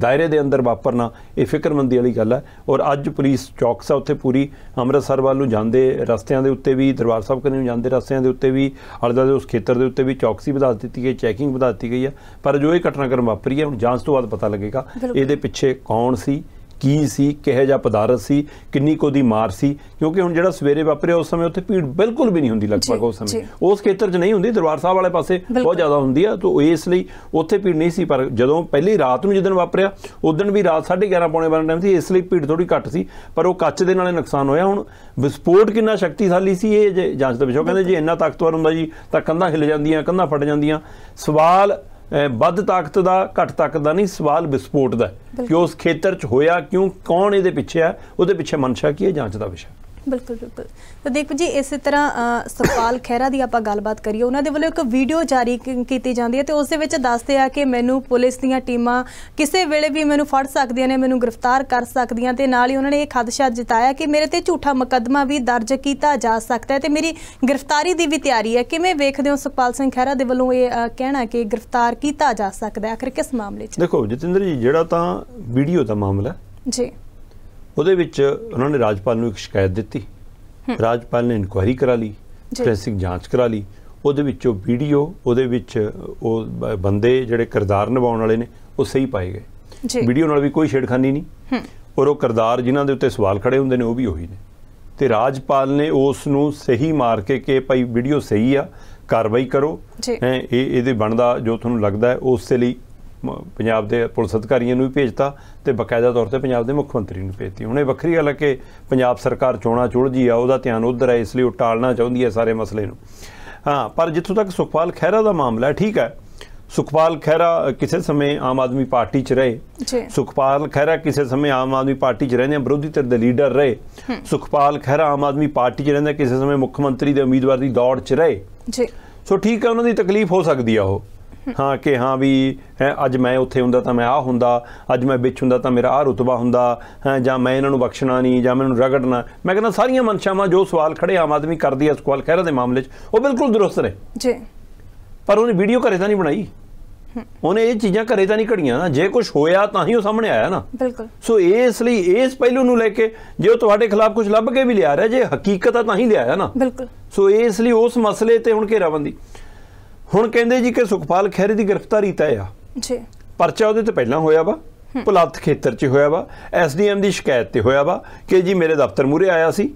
ਦਾਇਰੇ ਦੇ ਅੰਦਰ ਵਾਪਰਨਾ ਹੋਣਾ ਇਹ ਫਿਕਰਮੰਦੀ ਵਾਲੀ ਗੱਲ ਹੈ ਔਰ ਅੱਜ ਪੁਲਿਸ ਚੌਕਸ ਆ ਉੱਥੇ ਪੂਰੀ ਅੰਮ੍ਰਿਤਸਰ ਵੱਲ ਨੂੰ ਜਾਂਦੇ ਰਸਤਿਆਂ ਦੇ ਉੱਤੇ ਵੀ ਦਰਬਾਰ ਸਾਹਿਬ ਕਨੇ ਨੂੰ ਜਾਂਦੇ ਰਸਤਿਆਂ ਦੇ ਉੱਤੇ ਵੀ ਅਲਦਾ ਦੇ ਉਸ ਖੇਤਰ ਦੇ ਉੱਤੇ ਵੀ ਚੌਕਸੀ ਵਧਾ ਦਿੱਤੀ ਗਈ ਚੈਕਿੰਗ ਵਧਾ ਦਿੱਤੀ ਗਈ ਹੈ ਪਰ ਜੋ ਇਹ ਘਟਨਾਕ੍ਰਮ ਵਾਪਰੀ ਹੈ ਹੁਣ ਜਾਂਚ ਤੋਂ ਬਾਅਦ ਪਤਾ ਲੱਗੇਗਾ ਇਹਦੇ ਪਿੱਛੇ ਕੌਣ ਸੀ ਕੀ ਸੀ ਕਿਹੋ ਜਿਹਾ ਪਦਾਰਥ ਸੀ ਕਿੰਨੀ ਕੋ ਦੀ ਮਾਰ ਸੀ ਕਿਉਂਕਿ ਹੁਣ ਜਿਹੜਾ ਸਵੇਰੇ ਵਾਪਰਿਆ ਉਸ ਸਮੇਂ ਉੱਥੇ ਭੀੜ ਬਿਲਕੁਲ ਵੀ ਨਹੀਂ ਹੁੰਦੀ ਲਗਭਗ ਉਸ ਸਮੇਂ ਉਸ ਖੇਤਰ 'ਚ ਨਹੀਂ ਹੁੰਦੀ ਦਰਬਾਰ ਸਾਹਿਬ ਵਾਲੇ ਪਾਸੇ ਬਹੁਤ ਜ਼ਿਆਦਾ ਹੁੰਦੀ ਆ ਤਾਂ ਇਸ ਲਈ ਉੱਥੇ ਭੀੜ ਨਹੀਂ ਸੀ ਪਰ ਜਦੋਂ ਪਹਿਲੀ ਰਾਤ ਨੂੰ ਜਦੋਂ ਵਾਪਰਿਆ ਉਦੋਂ ਵੀ ਰਾਤ 11:30 ਪੌਣੇ 12 ਟਾਈਮ ਸੀ ਇਸ ਲਈ ਭੀੜ ਥੋੜੀ ਘੱਟ ਸੀ ਪਰ ਉਹ ਕੱਚ ਦੇ ਨਾਲੇ ਨੁਕਸਾਨ ਹੋਇਆ ਹੁਣ ਵਿਸਪੋਰਟ ਕਿੰਨਾ ਸ਼ਕਤੀਸ਼ਾਲੀ ਸੀ ਇਹ ਜਾਂਚ ਦੇ ਵਿੱਚ ਉਹ ਕਹਿੰਦੇ ਜੀ ਇੰਨਾ ਤਾਕਤਵਰ ਹੁੰਦਾ ਜੀ ਤਾਂ ਕੰਧਾਂ ਹਿੱਲ ਜਾਂਦੀਆਂ ਕੰਧਾਂ ਫਟ ਜਾਂਦੀਆਂ ਸਵਾਲ ਵੱਧ ਤਾਕਤ ਦਾ ਘੱਟ ਤਾਕਤ ਦਾ ਨਹੀਂ ਸਵਾਲ ਵਿਸਪੋਰਟ ਦਾ ਕਿ ਉਸ ਖੇਤਰ 'ਚ ਹੋਇਆ ਕਿਉਂ ਕੌਣ ਇਹਦੇ ਪਿੱਛੇ ਆ ਉਹਦੇ ਪਿੱਛੇ ਮਨਸ਼ਾ ਕੀ ਹੈ ਜਾਂਚ ਦਾ ਵਿਸ਼ਾ ਬਿਲਕੁਲ ਬਿਲਕੁਲ ਤਾਂ ਦੇਖੋ ਜੀ ਇਸੇ ਤਰ੍ਹਾਂ ਸਪਾਲ ਖੈਰਾ ਦੀ ਆਪਾਂ ਗੱਲਬਾਤ ਕਰੀਏ ਉਹਨਾਂ ਦੇ ਵੱਲੋਂ ਇੱਕ ਵੀਡੀਓ ਜਾਰੀ ਕੀਤੀ ਜਾਂਦੀ ਹੈ ਤੇ ਉਸ ਦੇ ਵਿੱਚ ਦੱਸਦੇ ਆ ਕਿ ਮੈਨੂੰ ਪੁਲਿਸ ਦੀਆਂ ਟੀਮਾਂ ਕਿਸੇ ਵੇਲੇ ਵੀ ਮੈਨੂੰ ਫੜ ਸਕਦੀਆਂ ਨੇ ਮੈਨੂੰ ਗ੍ਰਿਫਤਾਰ ਕਰ ਸਕਦੀਆਂ ਤੇ ਨਾਲ ਹੀ ਉਹਨਾਂ ਨੇ ਇਹ ਖਦਸ਼ਾ ਜਤਾਇਆ ਕਿ ਮੇਰੇ ਤੇ ਝੂਠਾ ਮੁਕੱਦਮਾ ਵੀ ਦਰਜ ਕੀਤਾ ਜਾ ਸਕਦਾ ਹੈ ਤੇ ਮੇਰੀ ਗ੍ਰਿਫਤਾਰੀ ਦੀ ਵੀ ਤਿਆਰੀ ਹੈ ਕਿਵੇਂ ਵੇਖਦੇ ਹੋ ਸੁਖਪਾਲ ਸਿੰਘ ਖੈਰਾ ਦੇ ਵੱਲੋਂ ਇਹ ਕਹਿਣਾ ਕਿ ਗ੍ਰਿਫਤਾਰ ਕੀਤਾ ਜਾ ਸਕਦਾ ਹੈ ਆਖਰ ਕਿਸ ਮਾਮਲੇ 'ਚ ਦੇਖੋ ਜਤਿੰਦਰ ਜੀ ਜਿਹੜਾ ਤਾਂ ਵੀਡੀਓ ਦਾ ਮਾਮਲਾ ਜੀ ਉਹਦੇ ਵਿੱਚ ਉਹਨਾਂ ਨੇ ਰਾਜਪਾਲ ਨੂੰ ਇੱਕ ਸ਼ਿਕਾਇਤ ਦਿੱਤੀ ਰਾਜਪਾਲ ਨੇ ਇਨਕੁਆਇਰੀ ਕਰਾ ਲਈ ਫੋਰੈਂਸਿਕ ਜਾਂਚ ਕਰਾ ਲਈ ਉਹਦੇ ਵਿੱਚੋਂ ਵੀਡੀਓ ਉਹਦੇ ਵਿੱਚ ਉਹ ਬੰਦੇ ਜਿਹੜੇ ਕਿਰਦਾਰ ਨਿਭਾਉਣ ਵਾਲੇ ਨੇ ਉਹ ਸਹੀ ਪਾਏ ਗਏ ਵੀਡੀਓ ਨਾਲ ਵੀ ਕੋਈ ਛੇੜਖਾਨੀ ਨਹੀਂ ਔਰ ਉਹ ਕਿਰਦਾਰ ਜਿਨ੍ਹਾਂ ਦੇ ਉੱਤੇ ਸਵਾਲ ਖੜੇ ਹੁੰਦੇ ਨੇ ਉਹ ਵੀ ਉਹੀ ਨੇ ਤੇ ਰਾਜਪਾਲ ਨੇ ਉਸ ਨੂੰ ਸਹੀ ਮਾਰ ਕੇ ਕਿ ਭਾਈ ਵੀਡੀਓ ਸਹੀ ਆ ਕਾਰਵਾਈ ਕਰੋ ਇਹ ਇਹਦੇ ਬਣਦਾ ਜੋ ਤੁਹਾਨੂੰ ਲੱਗਦਾ ਹੈ ਉਸ ਦੇ ਲਈ ਪੰਜਾਬ ਦੇ ਪੁਲਿਸ ਅਧਿਕਾਰੀਆਂ ਨੂੰ ਵੀ ਭੇਜਤਾ ਤੇ ਬਕਾਇਦਾ ਤੌਰ ਤੇ ਪੰਜਾਬ ਦੇ ਮੁੱਖ ਮੰਤਰੀ ਨੂੰ ਭੇਜਤੀ ਹੁਣ ਇਹ ਵੱਖਰੀ ਗੱਲ ਹੈ ਕਿ ਪੰਜਾਬ ਸਰਕਾਰ ਚੋਣਾ ਜੀ ਆ ਉਹਦਾ ਧਿਆਨ ਉਧਰ ਹੈ ਇਸ ਲਈ ਉਹ ਟਾਲਣਾ ਚਾਹੁੰਦੀ ਹੈ ਸਾਰੇ ਮਸਲੇ ਨੂੰ ਹਾਂ ਪਰ ਜਿੱਥੋਂ ਤੱਕ ਸੁਖਪਾਲ ਖਹਿਰਾ ਦਾ ਮਾਮਲਾ ਹੈ ਠੀਕ ਹੈ ਸੁਖਪਾਲ ਖਹਿਰਾ ਕਿਸੇ ਸਮੇਂ ਆਮ ਆਦਮੀ ਪਾਰਟੀ 'ਚ ਰਹੇ ਜੀ ਸੁਖਪਾਲ ਖਹਿਰਾ ਕਿਸੇ ਸਮੇਂ ਆਮ ਆਦਮੀ ਪਾਰਟੀ 'ਚ ਰਹਿੰਦੇ ਵਿਰੋਧੀ ਧਿਰ ਦੇ ਲੀਡਰ ਰਹੇ ਸੁਖਪਾਲ ਖਹਿਰਾ ਆਮ ਆਦਮੀ ਪਾਰਟੀ 'ਚ ਰਹਿੰਦਾ ਕਿਸੇ ਸਮੇਂ ਮੁੱਖ ਮੰਤਰੀ ਦੇ ਉਮੀਦਵਾਰ ਦੀ ਦੌੜ 'ਚ ਰਹੇ ਜੀ ਸੋ ਠੀਕ ਹੈ ਉਹਨਾਂ ਦੀ ਤਕਲੀਫ ਹੋ ਸਕਦੀ ਆ ਉਹ ਹਾਂ ਕਿ ਹਾਂ ਵੀ ਅੱਜ ਮੈਂ ਉੱਥੇ ਹੁੰਦਾ ਤਾਂ ਮੈਂ ਆ ਹੁੰਦਾ ਅੱਜ ਮੈਂ ਵਿੱਚ ਹੁੰਦਾ ਤਾਂ ਮੇਰਾ ਆ ਰਤਬਾ ਹੁੰਦਾ ਜਾਂ ਮੈਂ ਇਹਨਾਂ ਨੂੰ ਬਖਸ਼ਣਾ ਨਹੀਂ ਜਾਂ ਮੈਨੂੰ ਰਗੜਨਾ ਮੈਂ ਕਹਿੰਦਾ ਸਾਰੀਆਂ ਮਨਸ਼ਾਵਾਂ ਜੋ ਸਵਾਲ ਖੜੇ ਆਮ ਆਦਮੀ ਕਰਦੀ ਹੈ ਸਵਾਲ ਖੈਰਾ ਦੇ ਮਾਮਲੇ 'ਚ ਉਹ ਬਿਲਕੁਲ ਦਰਸਤ ਨੇ ਜੀ ਪਰ ਉਹਨੇ ਵੀਡੀਓ ਘਰੇ ਤਾਂ ਨਹੀਂ ਬਣਾਈ ਉਹਨੇ ਇਹ ਚੀਜ਼ਾਂ ਘਰੇ ਤਾਂ ਨਹੀਂ ਘੜੀਆਂ ਜੇ ਕੁਝ ਹੋਇਆ ਤਾਂ ਹੀ ਉਹ ਸਾਹਮਣੇ ਆਇਆ ਨਾ ਬਿਲਕੁਲ ਸੋ ਇਸ ਲਈ ਇਸ ਪਹਿਲੂ ਨੂੰ ਲੈ ਕੇ ਜੇ ਉਹ ਤੁਹਾਡੇ ਖਿਲਾਫ ਕੁਝ ਲੱਭ ਕੇ ਵੀ ਲਿਆ ਰਿਹਾ ਜੇ ਹਕੀਕਤ ਆ ਤਾਂ ਹੀ ਲਿਆਇਆ ਨਾ ਬਿਲਕੁਲ ਸੋ ਇਸ ਲਈ ਉਸ ਮਸਲੇ ਤੇ ਹੁਣ ਘੇਰਾਬੰਦੀ ਹੁਣ ਕਹਿੰਦੇ ਜੀ ਕਿ ਸੁਖਪਾਲ ਖੈਰੀ ਦੀ ਗ੍ਰਿਫਤਾਰੀ ਤੈ ਆ ਜੀ ਪਰਚਾ ਉਹਦੇ ਤੇ ਪਹਿਲਾਂ ਹੋਇਆ ਵਾ ਪੁਲਾਤ ਖੇਤਰ 'ਚ ਹੋਇਆ ਵਾ ਐਸਡੀਐਮ ਦੀ ਸ਼ਿਕਾਇਤ ਤੇ ਹੋਇਆ ਵਾ ਕਿ ਜੀ ਮੇਰੇ ਦਫ਼ਤਰ ਮੂਰੇ ਆਇਆ ਸੀ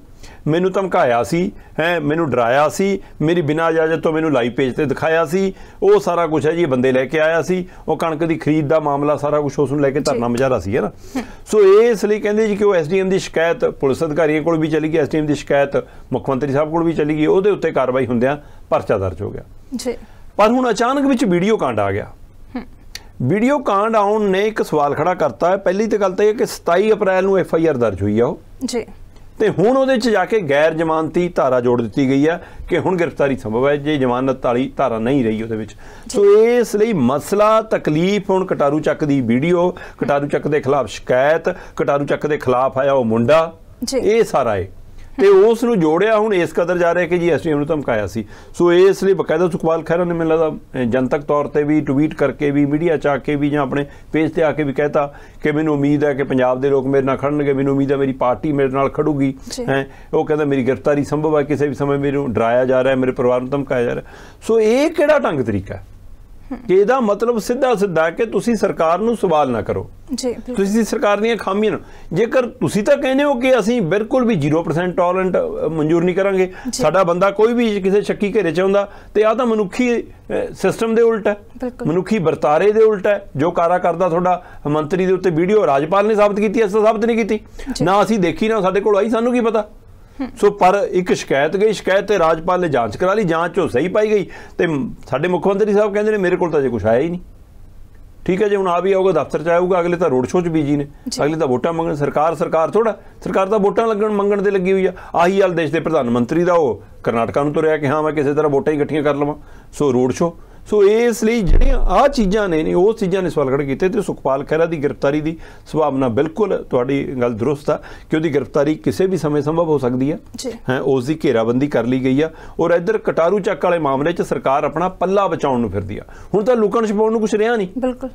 ਮੈਨੂੰ ਧਮਕਾਇਆ ਸੀ ਹੈ ਮੈਨੂੰ ਡਰਾਇਆ ਸੀ ਮੇਰੀ ਬਿਨਾਂ ਇਜਾਜ਼ਤ ਤੋਂ ਮੈਨੂੰ ਲਾਈਵ ਪੇਜ ਤੇ ਦਿਖਾਇਆ ਸੀ ਉਹ ਸਾਰਾ ਕੁਝ ਹੈ ਜੀ ਬੰਦੇ ਲੈ ਕੇ ਆਇਆ ਸੀ ਉਹ ਕਣਕ ਦੀ ਖਰੀਦ ਦਾ ਮਾਮਲਾ ਸਾਰਾ ਕੁਝ ਉਸ ਨੂੰ ਲੈ ਕੇ ਧਰਨਾ ਮਜਾਰਾ ਸੀ ਹੈ ਨਾ ਸੋ ਇਸ ਲਈ ਕਹਿੰਦੇ ਜੀ ਕਿ ਉਹ ਐਸਡੀਐਮ ਦੀ ਸ਼ਿਕਾਇਤ ਪੁਲਿਸ ਅਧਿਕਾਰੀਆਂ ਕੋਲ ਵੀ ਚਲੀ ਗਈ ਐਸਡੀਐਮ ਦੀ ਸ਼ਿਕਾਇਤ ਮੁੱਖ ਮੰਤਰੀ ਸਾਹਿਬ ਕੋਲ ਵੀ ਚਲੀ ਗਈ ਉਹਦੇ ਉੱਤੇ ਕਾਰਵਾਈ ਹੁੰਦਿਆਂ ਪਰਚਾ ਦਰਜ ਹੋ ਗਿਆ ਜੀ ਪਰ ਹੁਣ ਅਚਾਨਕ ਵਿੱਚ ਵੀਡੀਓ ਕਾਂਡ ਆ ਗਿਆ ਵੀਡੀਓ ਕਾਂਡ ਆਉਣ ਨੇ ਇੱਕ ਸਵਾਲ ਖੜਾ ਕਰਤਾ ਹੈ ਪਹਿਲੀ ਤੇ ਗੱਲ ਤਾਂ ਇਹ ਕਿ 27 ਅਪ੍ਰੈਲ ਨੂੰ ਐਫ ਆਈ ਆਰ ਦਰਜ ਹੋਈ ਆ ਉਹ ਜੀ ਤੇ ਹੁਣ ਉਹਦੇ 'ਚ ਜਾ ਕੇ ਗੈਰ ਜ਼ਮਾਨਤੀ ਧਾਰਾ ਜੋੜ ਦਿੱਤੀ ਗਈ ਹੈ ਕਿ ਹੁਣ ਗ੍ਰਿਫਤਾਰੀ ਸੰਭਵ ਹੈ ਜੇ ਜ਼ਮਾਨਤ ਵਾਲੀ ਧਾਰਾ ਨਹੀਂ ਰਹੀ ਉਹਦੇ ਵਿੱਚ ਸੋ ਇਸ ਲਈ ਮਸਲਾ ਤਕਲੀਫ ਹੁਣ ਕਟਾਰੂ ਚੱਕ ਦੀ ਵੀਡੀਓ ਕਟਾਰੂ ਚੱਕ ਦੇ ਖਿਲਾਫ ਸ਼ਿਕਾਇਤ ਕਟਾਰੂ ਚੱਕ ਦੇ ਖਿਲਾਫ ਆਇਆ ਉਹ ਮੁੰਡਾ ਇਹ ਸਾਰਾ ਹੈ ਤੇ ਉਸ ਨੂੰ ਜੋੜਿਆ ਹੁਣ ਇਸ ਕਦਰ ਜਾ ਰਿਹਾ ਕਿ ਜੀ ਐਸਟੀਐਮ ਨੂੰ ਧਮਕਾਇਆ ਸੀ ਸੋ ਇਸ ਲਈ ਬਕਾਇਦਾ ਸੁਖਪਾਲ ਖਹਿਰਾ ਨੇ ਮੈਨੂੰ ਲੱਗਦਾ ਜਨਤਕ ਤੌਰ ਤੇ ਵੀ ਟਵੀਟ ਕਰਕੇ ਵੀ ਮੀਡੀਆ ਚ ਆ ਕੇ ਵੀ ਜਾਂ ਆਪਣੇ ਪੇਜ ਤੇ ਆ ਕੇ ਵੀ ਕਹਿਤਾ ਕਿ ਮੈਨੂੰ ਉਮੀਦ ਹੈ ਕਿ ਪੰਜਾਬ ਦੇ ਲੋਕ ਮੇਰੇ ਨਾਲ ਖੜਨਗੇ ਮੈਨੂੰ ਉਮੀਦ ਹੈ ਮੇਰੀ ਪਾਰਟੀ ਮੇਰੇ ਨਾਲ ਖੜੂਗੀ ਹੈ ਉਹ ਕਹਿੰਦਾ ਮੇਰੀ ਗ੍ਰਿਫਤਾਰੀ ਸੰਭਵ ਹੈ ਕਿਸੇ ਵੀ ਸਮੇਂ ਮੈਨੂੰ ਡਰਾਇਆ ਜਾ ਰਿਹਾ ਹੈ ਮੇਰੇ ਪਰਿਵਾਰ ਨੂੰ ਧਮਕਾਇਆ ਜਾ ਰਿਹਾ ਸੋ ਇਹ ਕਿਹੜਾ ਢੰਗ ਤਰੀਕਾ ਹੈ ਕਿ ਇਹਦਾ ਮਤਲਬ ਸਿੱਧਾ ਸਿੱਧਾ ਕਿ ਤੁਸੀਂ ਸਰਕਾਰ ਨੂੰ ਸਵਾਲ ਨਾ ਕਰੋ ਜੀ ਤੁਸੀਂ ਸਰਕਾਰ ਦੀਆਂ ਖਾਮੀਆਂ ਜੇਕਰ ਤੁਸੀਂ ਤਾਂ ਕਹਿੰਦੇ ਹੋ ਕਿ ਅਸੀਂ ਬਿਲਕੁਲ ਵੀ 0% ਟੋਲਰੈਂਟ ਮਨਜ਼ੂਰ ਨਹੀਂ ਕਰਾਂਗੇ ਸਾਡਾ ਬੰਦਾ ਕੋਈ ਵੀ ਕਿਸੇ ਸ਼ੱਕੀ ਘੇਰੇ ਚ ਆਉਂਦਾ ਤੇ ਆ ਤਾਂ ਮਨੁੱਖੀ ਸਿਸਟਮ ਦੇ ਉਲਟ ਹੈ ਮਨੁੱਖੀ ਵਰਤਾਰੇ ਦੇ ਉਲਟ ਹੈ ਜੋ ਕਾਰਾ ਕਰਦਾ ਤੁਹਾਡਾ ਮੰਤਰੀ ਦੇ ਉੱਤੇ ਵੀਡੀਓ ਰਾਜਪਾਲ ਨੇ ਸਾਬਤ ਕੀਤੀ ਐਸਾ ਸਾਬਤ ਨਹੀਂ ਕੀਤੀ ਨਾ ਅਸੀਂ ਦੇਖੀ ਨਾ ਸਾਡੇ ਕੋਲ ਆਈ ਸਾਨੂੰ ਕੀ ਪਤਾ ਸੋ ਪਰ ਇੱਕ ਸ਼ਿਕਾਇਤ ਗਈ ਸ਼ਿਕਾਇਤ ਤੇ ਰਾਜਪਾਲ ਨੇ ਜਾਂਚ ਕਰਾ ਲਈ ਜਾਂਚ ਉਹ ਸਹੀ ਪਾਈ ਗਈ ਤੇ ਸਾਡੇ ਮੁੱਖ ਮੰਤਰੀ ਸਾਹਿਬ ਕਹਿੰਦੇ ਨੇ ਮੇਰੇ ਕੋਲ ਤਾਂ ਜੇ ਕੁਝ ਆਇਆ ਹੀ ਨਹੀਂ ਠੀਕ ਹੈ ਜੇ ਹੁਣ ਆ ਵੀ ਆਊਗਾ ਦਫ਼ਤਰ ਚ ਆਊਗਾ ਅਗਲੇ ਤਾਂ ਰੋਡ ਸ਼ੋਅ ਚ ਬੀਜੀ ਨੇ ਅਗਲੇ ਤਾਂ ਵੋਟਾਂ ਮੰਗਣ ਸਰਕਾਰ ਸਰਕਾਰ ਥੋੜਾ ਸਰਕਾਰ ਤਾਂ ਵੋਟਾਂ ਲੱਗਣ ਮੰਗਣ ਦੇ ਲੱਗੀ ਹੋਈ ਆ ਆਹੀ ਹਾਲ ਦੇਸ਼ ਦੇ ਪ੍ਰਧਾਨ ਮੰਤਰੀ ਦਾ ਉਹ ਕਰਨਾਟਕਾ ਨੂੰ ਤੁਰਿਆ ਕਿ ਹਾਂ ਮੈਂ ਕਿਸੇ ਤਰ੍ਹਾਂ ਵੋਟਾਂ ਇਕੱਠੀਆਂ ਕਰ ਲਵਾਂ ਸੋ ਰੋਡ ਸ਼ੋਅ ਸੋ ਇਸ ਲਈ ਜਿਹੜੀਆਂ ਆ ਚੀਜ਼ਾਂ ਨੇ ਨੇ ਉਹ ਚੀਜ਼ਾਂ ਨੇ ਸਵਾਲ ਖੜ ਕੀਤੇ ਤੇ ਸੁਖਪਾਲ ਖਹਿਰਾ ਦੀ ਗ੍ਰਿਫਤਾਰੀ ਦੀ ਸੰਭਾਵਨਾ ਬਿਲਕੁਲ ਤੁਹਾਡੀ ਗੱਲ ਦਰੁਸਤ ਆ ਕਿ ਉਹਦੀ ਗ੍ਰਿਫਤਾਰੀ ਕਿਸੇ ਵੀ ਸਮੇਂ ਸੰਭਵ ਹੋ ਸਕਦੀ ਹੈ ਹੈ ਉਸ ਦੀ ਘੇਰਾਬੰਦੀ ਕਰ ਲਈ ਗਈ ਆ ਔਰ ਇੱਧਰ ਕਟਾਰੂ ਚੱਕ ਵਾਲੇ ਮਾਮਲੇ 'ਚ ਸਰਕਾਰ ਆਪਣਾ ਪੱਲਾ ਬਚਾਉਣ ਨੂੰ ਫਿਰਦੀ ਆ ਹੁਣ ਤਾਂ ਲੁਕਣ ਛਪਾਉਣ ਨੂੰ ਕੁਝ ਰਿਹਾ ਨਹੀਂ ਬਿਲਕੁਲ